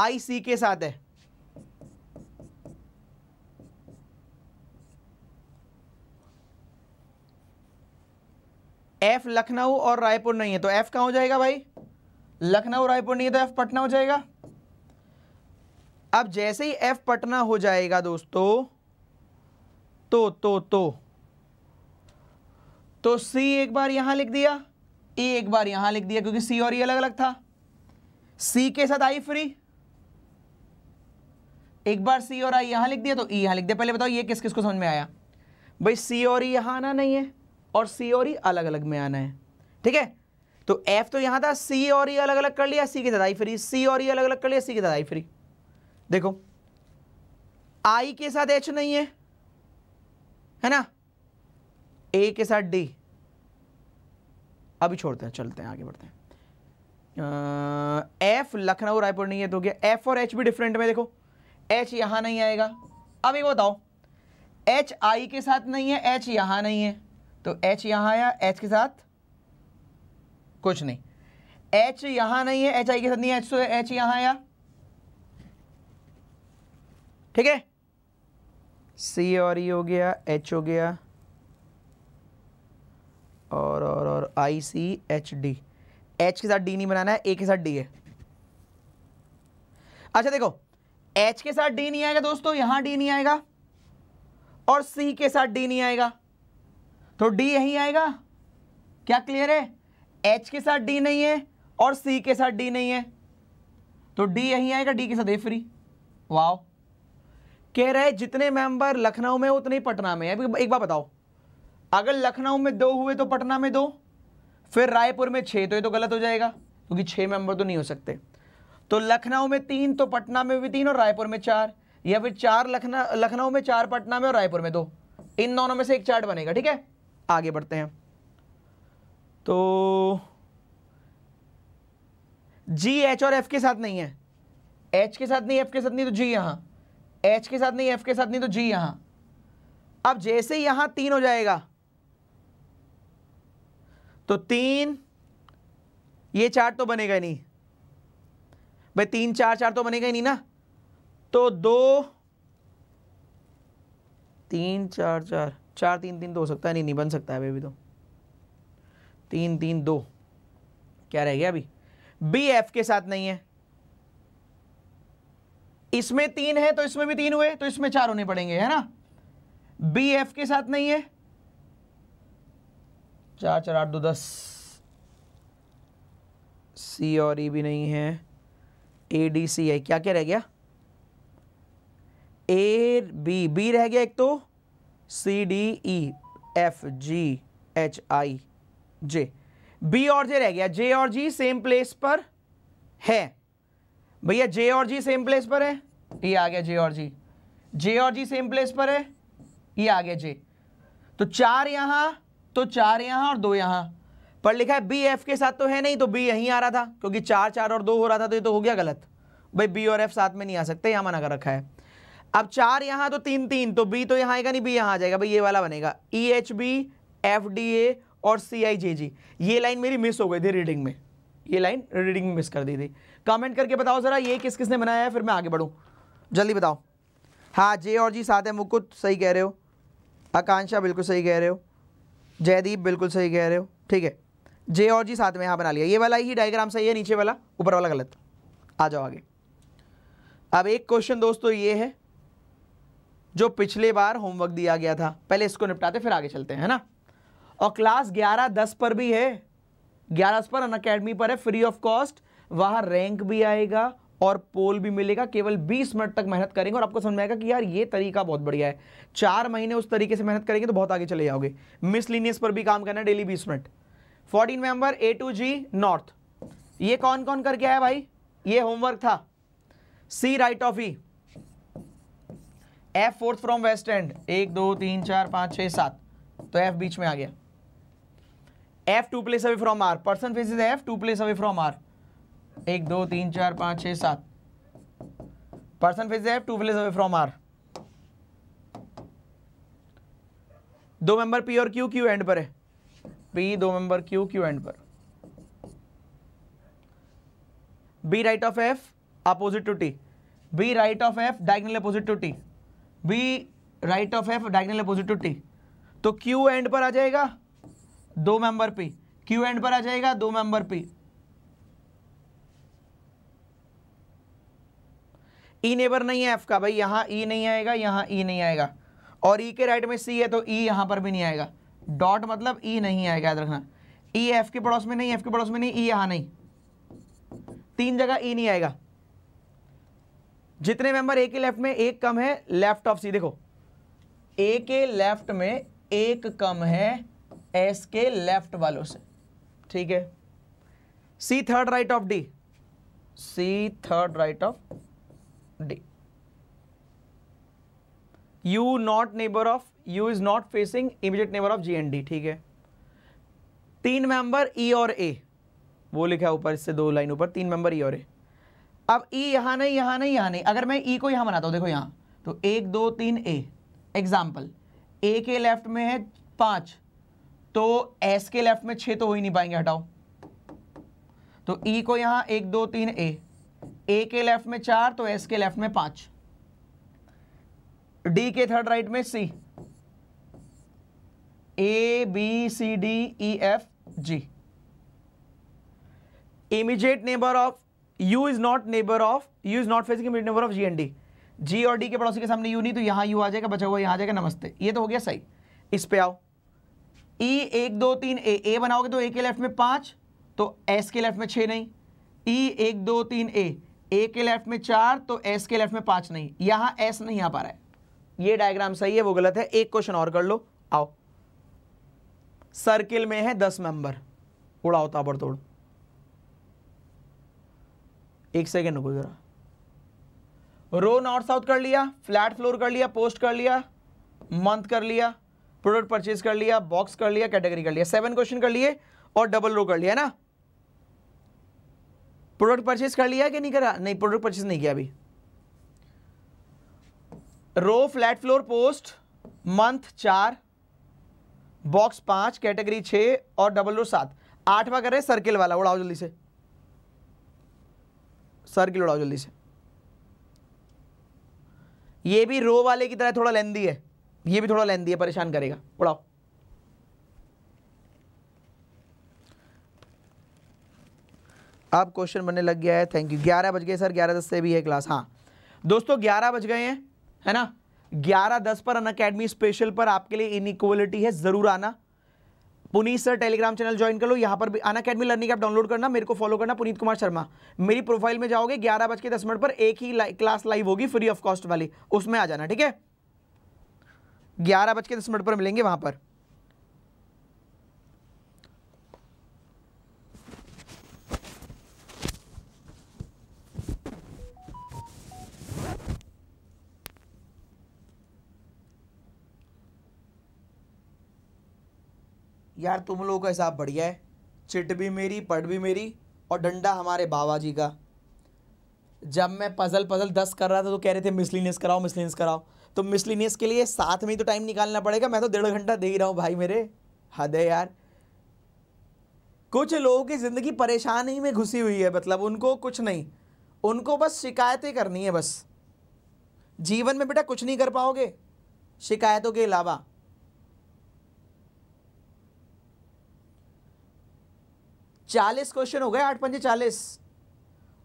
आई सी के साथ है एफ लखनऊ और रायपुर नहीं है तो एफ कहाँ हो जाएगा भाई लखनऊ रायपुर नहीं है तो एफ पटना हो जाएगा अब जैसे ही एफ पटना हो जाएगा दोस्तों तो तो तो तो सी एक बार यहां लिख दिया ए e एक बार यहां लिख दिया क्योंकि सी और ये e अलग अलग था सी के साथ आई फ्री एक बार सी और आई यहां लिख दिया तो ई e यहां लिख दिया पहले बताओ ये किस किस को समझ में आया भाई सी और E यहां आना नहीं है और सी और E अलग अलग में आना है ठीक है तो एफ तो यहां था सी और E अलग अलग कर लिया सी के साथ आई फ्री सी और E अलग अलग कर लिया सी के साथ आई फ्री देखो आई के साथ एच नहीं है है ना ए के साथ डी अभी छोड़ते हैं चलते हैं आगे बढ़ते हैं एफ लखनऊ रायपुर नहीं है तो क्या एफ और एच भी डिफरेंट में देखो एच यहां नहीं आएगा अब एक बताओ एच आई के साथ नहीं है एच यहां नहीं है तो एच यहां आया एच के साथ कुछ नहीं एच यहां नहीं है एच आई के साथ नहीं एच तो एच यहां आया ठीक है सी और ई e हो गया एच हो गया और और और I C H D H के साथ डी नहीं बनाना है ए के साथ डी है अच्छा देखो एच के साथ डी नहीं आएगा दोस्तों यहां डी नहीं आएगा और सी के साथ डी नहीं आएगा तो डी यहीं आएगा क्या क्लियर है एच के साथ डी नहीं है और सी के साथ डी नहीं है तो डी यहीं आएगा डी के साथ ए फ्री वाओ कह रहे जितने मेंबर लखनऊ में उतने ही पटना में है एक बार बताओ अगर लखनऊ में दो हुए तो पटना में दो फिर रायपुर में छः तो ये तो गलत हो जाएगा क्योंकि छः मेंबर तो नहीं हो सकते तो लखनऊ में तीन तो पटना में भी तीन और रायपुर में चार या फिर चार लखना लखनऊ में चार पटना में और रायपुर में दो इन दोनों में से एक चार्ट बनेगा ठीक है आगे बढ़ते हैं तो जी एच और एफ के साथ नहीं है एच के साथ नहीं एफ के साथ नहीं तो जी यहाँ एच के साथ नहीं एफ के साथ नहीं तो जी यहाँ अब जैसे यहाँ तीन हो जाएगा तो तीन ये चार तो बनेगा नहीं भाई तीन चार चार तो बनेगा ही नहीं ना तो दो तीन चार चार चार तीन तीन तो हो सकता है नहीं नहीं बन सकता है अभी तो तीन तीन दो क्या रह गया अभी बी एफ के साथ नहीं है इसमें तीन है तो इसमें भी तीन हुए तो इसमें चार होने पड़ेंगे है ना बी एफ के साथ नहीं है चार चार आठ दो दस सी और ई e भी नहीं है ए डी सी है क्या क्या रह गया ए बी बी रह गया एक तो C D E F G H I J B और जे रह गया जे और जी सेम प्लेस पर है भैया जे और जी सेम प्लेस पर है ये e आ गया जे और जी जे और जी सेम प्लेस पर है ये e आ गया जे तो चार यहां तो चार यहाँ और दो यहाँ पर लिखा है बी एफ के साथ तो है नहीं तो बी यहीं आ रहा था क्योंकि चार चार और दो हो रहा था तो ये तो हो गया गलत भाई बी और एफ साथ में नहीं आ सकते यहाँ मना कर रखा है अब चार यहाँ तो तीन तीन तो बी तो यहाँ आएगा नहीं बी यहाँ आ जाएगा भाई ये वाला बनेगा E H B F D A और सी आई जे जी ये लाइन मेरी मिस हो गई थी रीडिंग में ये लाइन रीडिंग में मिस कर दी थी कमेंट करके बताओ ज़रा ये किस किसने बनाया है फिर मैं आगे बढ़ूँ जल्दी बताओ हाँ जे और जी साथ है मुकुत सही कह रहे हो आकांक्षा बिल्कुल सही कह रहे हो जयदीप बिल्कुल सही कह रहे हो ठीक है जे और जी साथ में यहाँ बना लिया ये वाला ही डायग्राम सही है नीचे वाला ऊपर वाला गलत आ जाओ आगे अब एक क्वेश्चन दोस्तों ये है जो पिछले बार होमवर्क दिया गया था पहले इसको निपटाते फिर आगे चलते हैं है ना और क्लास ग्यारह दस पर भी है ग्यारह पर अन पर है फ्री ऑफ कॉस्ट वहाँ रैंक भी आएगा और पोल भी मिलेगा केवल 20 मिनट तक मेहनत करेंगे और आपको समझ में आएगा कि यार ये तरीका बहुत बढ़िया है चार महीने उस तरीके से मेहनत करेंगे तो बहुत आगे चले जाओगे मिसलिनियस पर भी काम करना है डेली बीस मिनट फोर्टीन नवंबर ए टू जी नॉर्थ ये कौन कौन करके आया भाई ये होमवर्क था C right of E F fourth from west end एक दो तीन चार पाँच छः सात तो एफ बीच में आ गया F two place away from R person faces F two place away from R एक दो तीन चार पाँच छः सात पर्सन फिज have two village away from R दो मेंबर पी और क्यू क्यू एंड पर है पी दो मेंबर क्यू क्यू एंड पर B right of F opposite to T B right of F diagonal opposite to T B right of F diagonal opposite to T तो Q end पर आ जाएगा दो member P Q end पर आ जाएगा दो member P E e neighbour नहीं है एफ का भाई यहाँ ई e नहीं आएगा यहाँ ई e नहीं आएगा और ई के राइट में सी है तो ई यहाँ पर भी नहीं आएगा डॉट मतलब ई नहीं आएगा याद रखना ई एफ के पड़ोस में नहीं एफ के पड़ोस में नहीं ई यहाँ नहीं तीन जगह ई नहीं आएगा जितने मेंबर ए के लेफ्ट में एक कम है लेफ्ट ऑफ सी देखो ए के लेफ्ट में एक कम है एस के लेफ्ट वालों से ठीक है C third right of D C third right of day u not neighbour of u is not facing immediate neighbour of G and D ठीक है तीन मेंबर ई e और ए वो लिखा है ऊपर इससे दो लाइन ऊपर तीन मेंबर ई e और ए अब ई e नहीं यहां नहीं यहां नहीं अगर मैं ई e को यहां बनाता हूं देखो यहां तो एक दो तीन ए एग्जाम्पल ए के लेफ्ट में है पांच तो एस के लेफ्ट में छह तो हो ही नहीं पाएंगे हटाओ तो ई e को यहां एक दो तीन ए ए के लेफ्ट में चार तो एस के लेफ्ट में पांच डी के थर्ड राइट में C A B C D E F G immediate neighbour of U is not neighbour of U is not facing immediate neighbour of G and D G और D के पड़ोसी के सामने you नहीं तो यहां you आ जाएगा बचा हुआ यहां आ जाएगा नमस्ते ये तो हो गया सही इस पे आओ ई e एक दो तीन ए ए बनाओगे तो ए के लेफ्ट में पांच तो एस के लेफ्ट में छ नहीं ई e एक दो तीन ए ए के लेफ्ट में चार तो एस के लेफ्ट में पांच नहीं यहां एस नहीं आ पा रहा है ये डायग्राम सही है वो गलत है एक क्वेश्चन और कर लो आओ सर्किल में है दस मेंबर उड़ाओ तोड़ एक सेकेंड रुको जरा रो नॉर्थ साउथ कर लिया फ्लैट फ्लोर कर लिया पोस्ट कर लिया मंथ कर लिया प्रोडक्ट परचेज कर लिया बॉक्स कर लिया कैटेगरी कर लिया सेवन क्वेश्चन कर लिए और डबल रो कर लिया ना प्रोडक्ट परचेज कर लिया कि नहीं करा नहीं प्रोडक्ट परचेज नहीं किया अभी row flat floor post month चार बॉक्स पांच कैटेगरी छः और डबल रो सात आठवा कर रहे हैं सर्किल वाला उड़ाओ जल्दी से सर्किल उड़ाओ जल्दी से ये भी रो वाले की तरह थोड़ा लेंदी है ये भी थोड़ा लेंदी है परेशान करेगा उड़ाओ अब क्वेश्चन बनने लग गया है थैंक यू ग्यारह बज गए सर ग्यारह दस से भी है क्लास हाँ दोस्तों ग्यारह बज गए हैं है ना ग्यारह दस पर अन अकेडमी स्पेशल पर आपके लिए इनइक्वलिटी है ज़रूर आना Puneet sir Telegram channel join कर लो यहाँ पर भी Unacademy learning app download करना मेरे को फॉलो करना पुनीत कुमार शर्मा मेरी प्रोफाइल में जाओगे ग्यारह बज के दस मिनट पर एक ही ला, क्लास लाइव होगी फ्री ऑफ कॉस्ट वाली उसमें आ जाना ठीक है ग्यारह बज के दस मिनट पर मिलेंगे वहाँ पर यार तुम लोगों का हिसाब बढ़िया है चिट भी मेरी पढ़ भी मेरी और डंडा हमारे बाबा जी का जब मैं पज़ल पज़ल दस कर रहा था तो कह रहे थे मिसलिनियस कराओ मिसलिनियस कराओ तो मिसलिनियस के लिए साथ में ही तो टाइम निकालना पड़ेगा मैं तो डेढ़ घंटा दे ही रहा हूँ भाई मेरे हद है यार कुछ लोगों की ज़िंदगी परेशानी में घुसी हुई है मतलब उनको कुछ नहीं उनको बस शिकायतें करनी है बस जीवन में बेटा कुछ नहीं कर पाओगे शिकायतों के अलावा चालीस क्वेश्चन हो गए आठ पंजे चालीस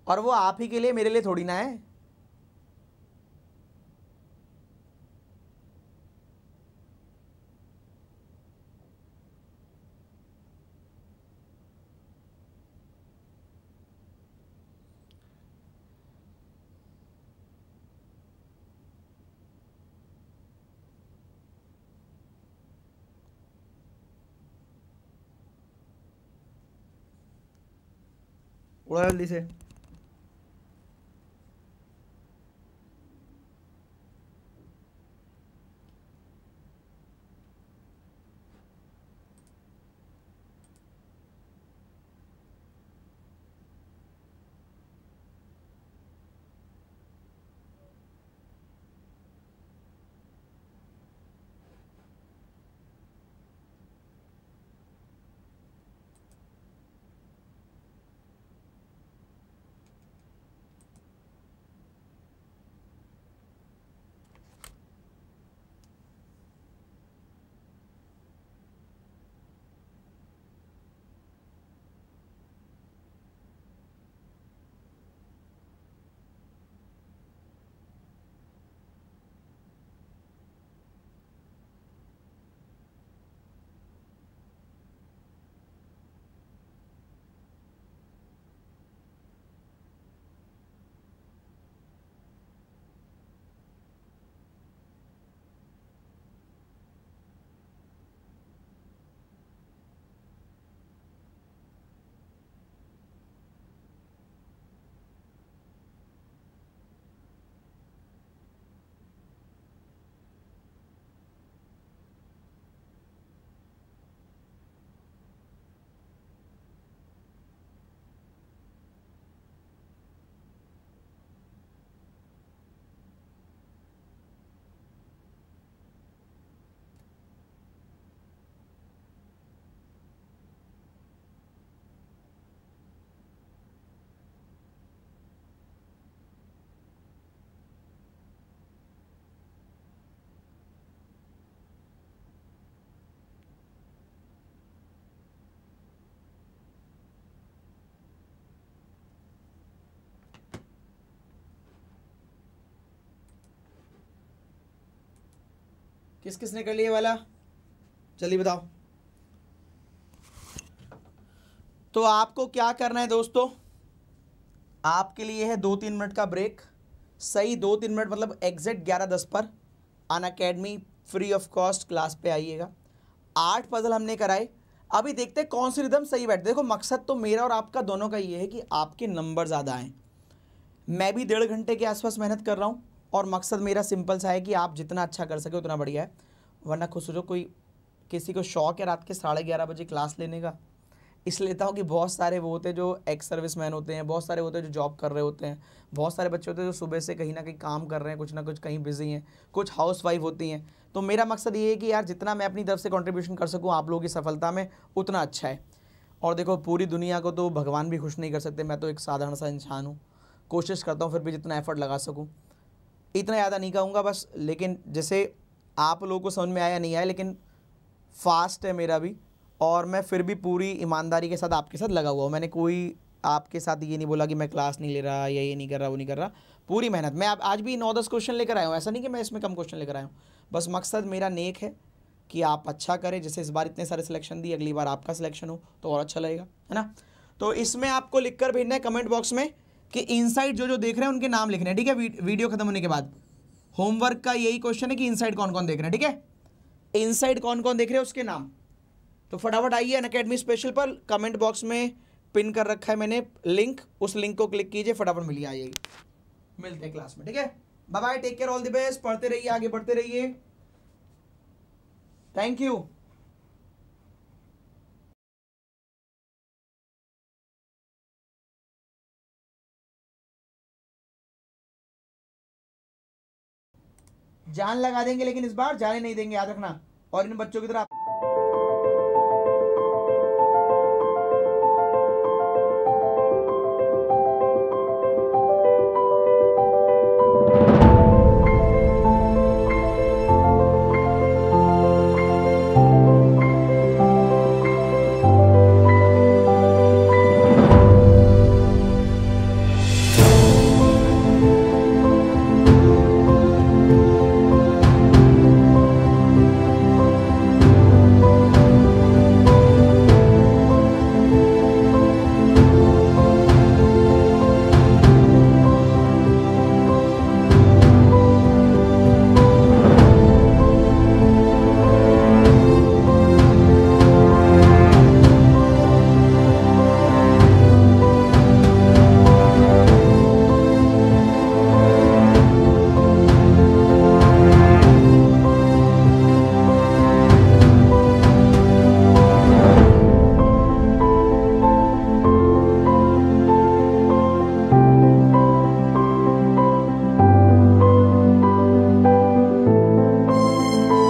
और वो आप ही के लिए मेरे लिए थोड़ी ना है Una dice, किस किस ने कर लिए वाला जल्दी बताओ तो आपको क्या करना है दोस्तों आपके लिए है दो तीन मिनट का ब्रेक सही दो तीन मिनट मतलब एग्जैक्ट ग्यारह दस पर Unacademy free of cost class पे आइएगा आठ पजल हमने कराए अभी देखते हैं कौन सी रिदम सही बैठ देखो मकसद तो मेरा और आपका दोनों का ये है कि आपके नंबर ज़्यादा आएँ मैं भी डेढ़ घंटे के आसपास मेहनत कर रहा हूँ और मकसद मेरा सिंपल सा है कि आप जितना अच्छा कर सके उतना बढ़िया है वरना खुश हो जो कोई किसी को शौक है रात के साढ़े ग्यारह बजे क्लास लेने का इसलिए लेता हूँ कि बहुत सारे वो होते हैं जो एक्स सर्विस मैन होते हैं बहुत सारे होते हैं जो जॉब कर रहे होते हैं बहुत सारे बच्चे होते हैं जो सुबह से कहीं ना कहीं काम कर रहे हैं कुछ ना कुछ कहीं बिजी हैं कुछ हाउस वाइफ होती हैं तो मेरा मकसद ये है कि यार जितना मैं अपनी तरफ से कॉन्ट्रीब्यूशन कर सकूँ आप लोगों की सफलता में उतना अच्छा है और देखो पूरी दुनिया को तो भगवान भी खुश नहीं कर सकते मैं तो एक साधारण सा इंसान हूँ कोशिश करता हूँ फिर भी जितना एफर्ट लगा सकूँ इतना ज़्यादा नहीं कहूँगा बस लेकिन जैसे आप लोगों को समझ में आया नहीं आया लेकिन फास्ट है मेरा भी और मैं फिर भी पूरी ईमानदारी के साथ आपके साथ लगा हुआ हूँ मैंने कोई आपके साथ ये नहीं बोला कि मैं क्लास नहीं ले रहा या ये नहीं कर रहा वो नहीं कर रहा पूरी मेहनत मैं आज भी नौ दस क्वेश्चन लेकर आया हूँ ऐसा नहीं कि मैं इसमें कम क्वेश्चन लेकर आया हूँ बस मकसद मेरा नेक है कि आप अच्छा करें जैसे इस बार इतने सारे सिलेक्शन दिए अगली बार आपका सिलेक्शन हो तो और अच्छा लगेगा है ना तो इसमें आपको लिख कर भेजना है कमेंट बॉक्स में कि इनसाइड जो जो देख रहे हैं उनके नाम लिखने हैं ठीक है वीडियो खत्म होने के बाद होमवर्क का यही क्वेश्चन है कि इनसाइड कौन कौन देख रहे हैं ठीक है इनसाइड कौन कौन देख रहे हैं उसके नाम तो फटाफट आइए अन अकेडमी स्पेशल पर कमेंट बॉक्स में पिन कर रखा है मैंने लिंक उस लिंक को क्लिक कीजिए फटाफट मिली आइए मिलते हैं क्लास में ठीक है bye bye take care all the best पढ़ते रहिए आगे बढ़ते रहिए थैंक यू जान लगा देंगे लेकिन इस बार जाने नहीं देंगे याद रखना और इन बच्चों की तरह